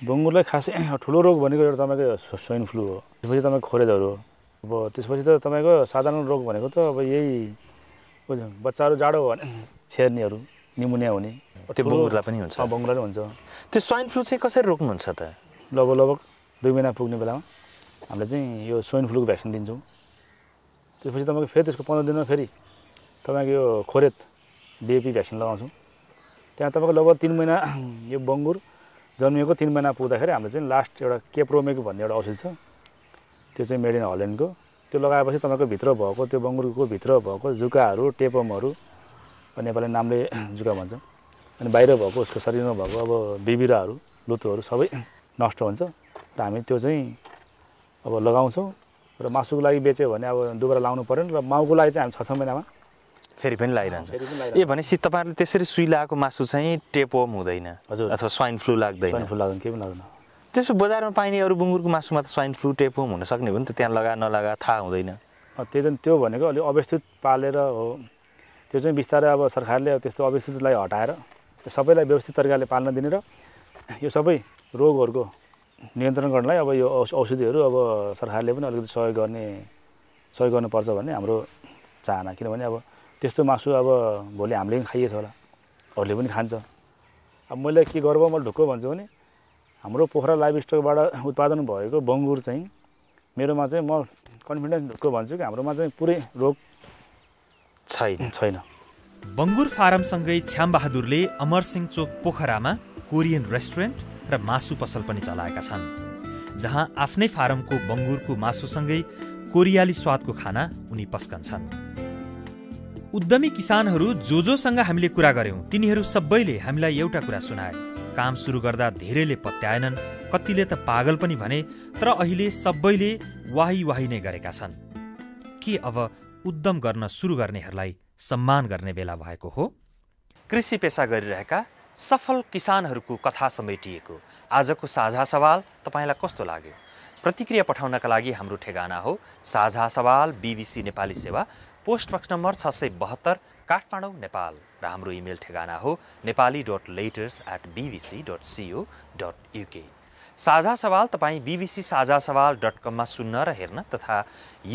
बुङ्गुरलाई खास ठुलो रोग भनेको एउटा तपाईँको स्वाइन फ्लू हो त्यसपछि तपाईँको खोरेदहरू अब त्यसपछि त तपाईँको साधारण रोग भनेको त अब यही बच्चाहरू जाडो भने छेर्नेहरू निमोनिया हुने त्यो बङ्गुरलाई पनि हुन्छ बङ्गुरलाई हुन्छ त्यो स्वाइन फ्लू चाहिँ कसरी रोक्नुहुन्छ त लगभग लगभग दुई महिना पुग्ने बेलामा हामीले चाहिँ यो स्वाइन फ्लूको भ्याक्सिन दिन्छौँ त्यसपछि तपाईँको फेरि त्यसको पन्ध्र दिनमा फेरि तपाईँको यो खोरेत डिएपी भ्याक्सिन लगाउँछौँ त्यहाँ तपाईँको लगभग तिन महिना यो बङ्गुर जन्मिएको तिन महिना पुग्दाखेरि हामीले चाहिँ लास्ट एउटा केप्रोमेक भन्ने एउटा औषध छ त्यो चाहिँ मेड इन हल्यान्डको त्यो लगाएपछि तपाईँको भित्र भएको त्यो बङ्गुरको भित्र भएको जुकाहरू टेपमहरू नेपाली नामले जुका भन्छ अनि बाहिर भएको उसको शरीरमा भएको अब बिबिराहरू लुतोहरू सबै नष्ट हुन्छ र हामी त्यो चाहिँ अब लगाउँछौँ र मासुको लागि बेच्यो भने अब दुबारा लाउनु परेन र माउको लागि चाहिँ हामी छ छ महिनामा फेरि पनि लगाइरहन्छ ए भनेपछि तपाईँहरूले त्यसरी सुई लगाएको मासु चाहिँ टेपोम हुँदैन हजुर अथवा स्वाइन फ्लू लाग्दैन फ्लू लाग्दैन केही पनि लाग्दैन त्यसो बजारमा पाइने अरू बुङ्गुरको मासुमा त स्वाइन फ्लू टेपोम हुन सक्ने हो नि त त्यहाँ लगा नलगा थाहा हुँदैन त्यही चाहिँ त्यो भनेको अलिक अव्यस्थित पालेर हो त्यो चाहिँ बिस्तारै अब सरकारले अब त्यस्तो अव्यस्थितलाई हटाएर सबैलाई व्यवस्थित तरिकाले पाल्न दिने र यो सबै रोगहरूको नियन्त्रण गर्नलाई अब यो औषधिहरू अब सरकारले पनि अलिकति सहयोग गर्ने सहयोग गर्नुपर्छ भन्ने हाम्रो चाहना किनभने अब त्यस्तो मासु अब भोलि हामीले पनि खाइएछ होला अरूले पनि खान्छ अब मैले के गर्व मैले ढुक्क भन्छु भने हाम्रो पोखरा लाइफ स्टकबाट उत्पादन भएको बङ्गुर चाहिँ मेरोमा चाहिँ म कन्फिडेन्स ढुक्क भन्छु कि हाम्रोमा चाहिँ पुरै रोग छैन छैन बङ्गुर फारमसँगै छ्यामबहादुरले अमरसिंह चोक पोखरामा कोरियन रेस्टुरेन्ट र मासु पसल पनि चलाएका छन् जहाँ आफ्नै फारमको बङ्गुरको मासुसँगै कोरियाली स्वादको खाना उनी पस्कन्छन् उद्यमी किसानहरू जो जोसँग हामीले कुरा गर्यौँ तिनीहरू सबैले हामीलाई एउटा कुरा सुनाए काम सुरु गर्दा धेरैले पत्याएनन् कतिले त पागल पनि भने तर अहिले सबैले वाही वाही नै गरेका छन् के अब उद्यम गर्न सुरु गर्नेहरूलाई सम्मान गर्ने बेला भएको हो कृषि पेसा गरिरहेका सफल किसानहरूको कथा समेटिएको आजको साझा सवाल तपाईँलाई कस्तो लाग्यो प्रतिक्रिया पठाउनका लागि हाम्रो ठेगाना हो साझा सवाल बिबिसी नेपाली सेवा पोस्ट बक्स नम्बर छ सय बहत्तर काठमाडौँ नेपाल र हाम्रो इमेल ठेगाना हो Nepali dot letters at BBC dot co dot UK साझा सवाल तपाईँ बिबिसी साझा सवाल डट कममा सुन्न र हेर्न तथा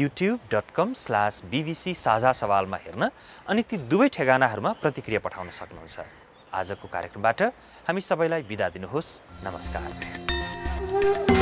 YouTube dot com slash BBC साझा सवालमा हेर्न अनि ती दुवै ठेगानाहरूमा प्रतिक्रिया पठाउन सक्नुहुन्छ आजको कार्यक्रमबाट हामी सबैलाई बिदा दिनुहोस् नमस्कार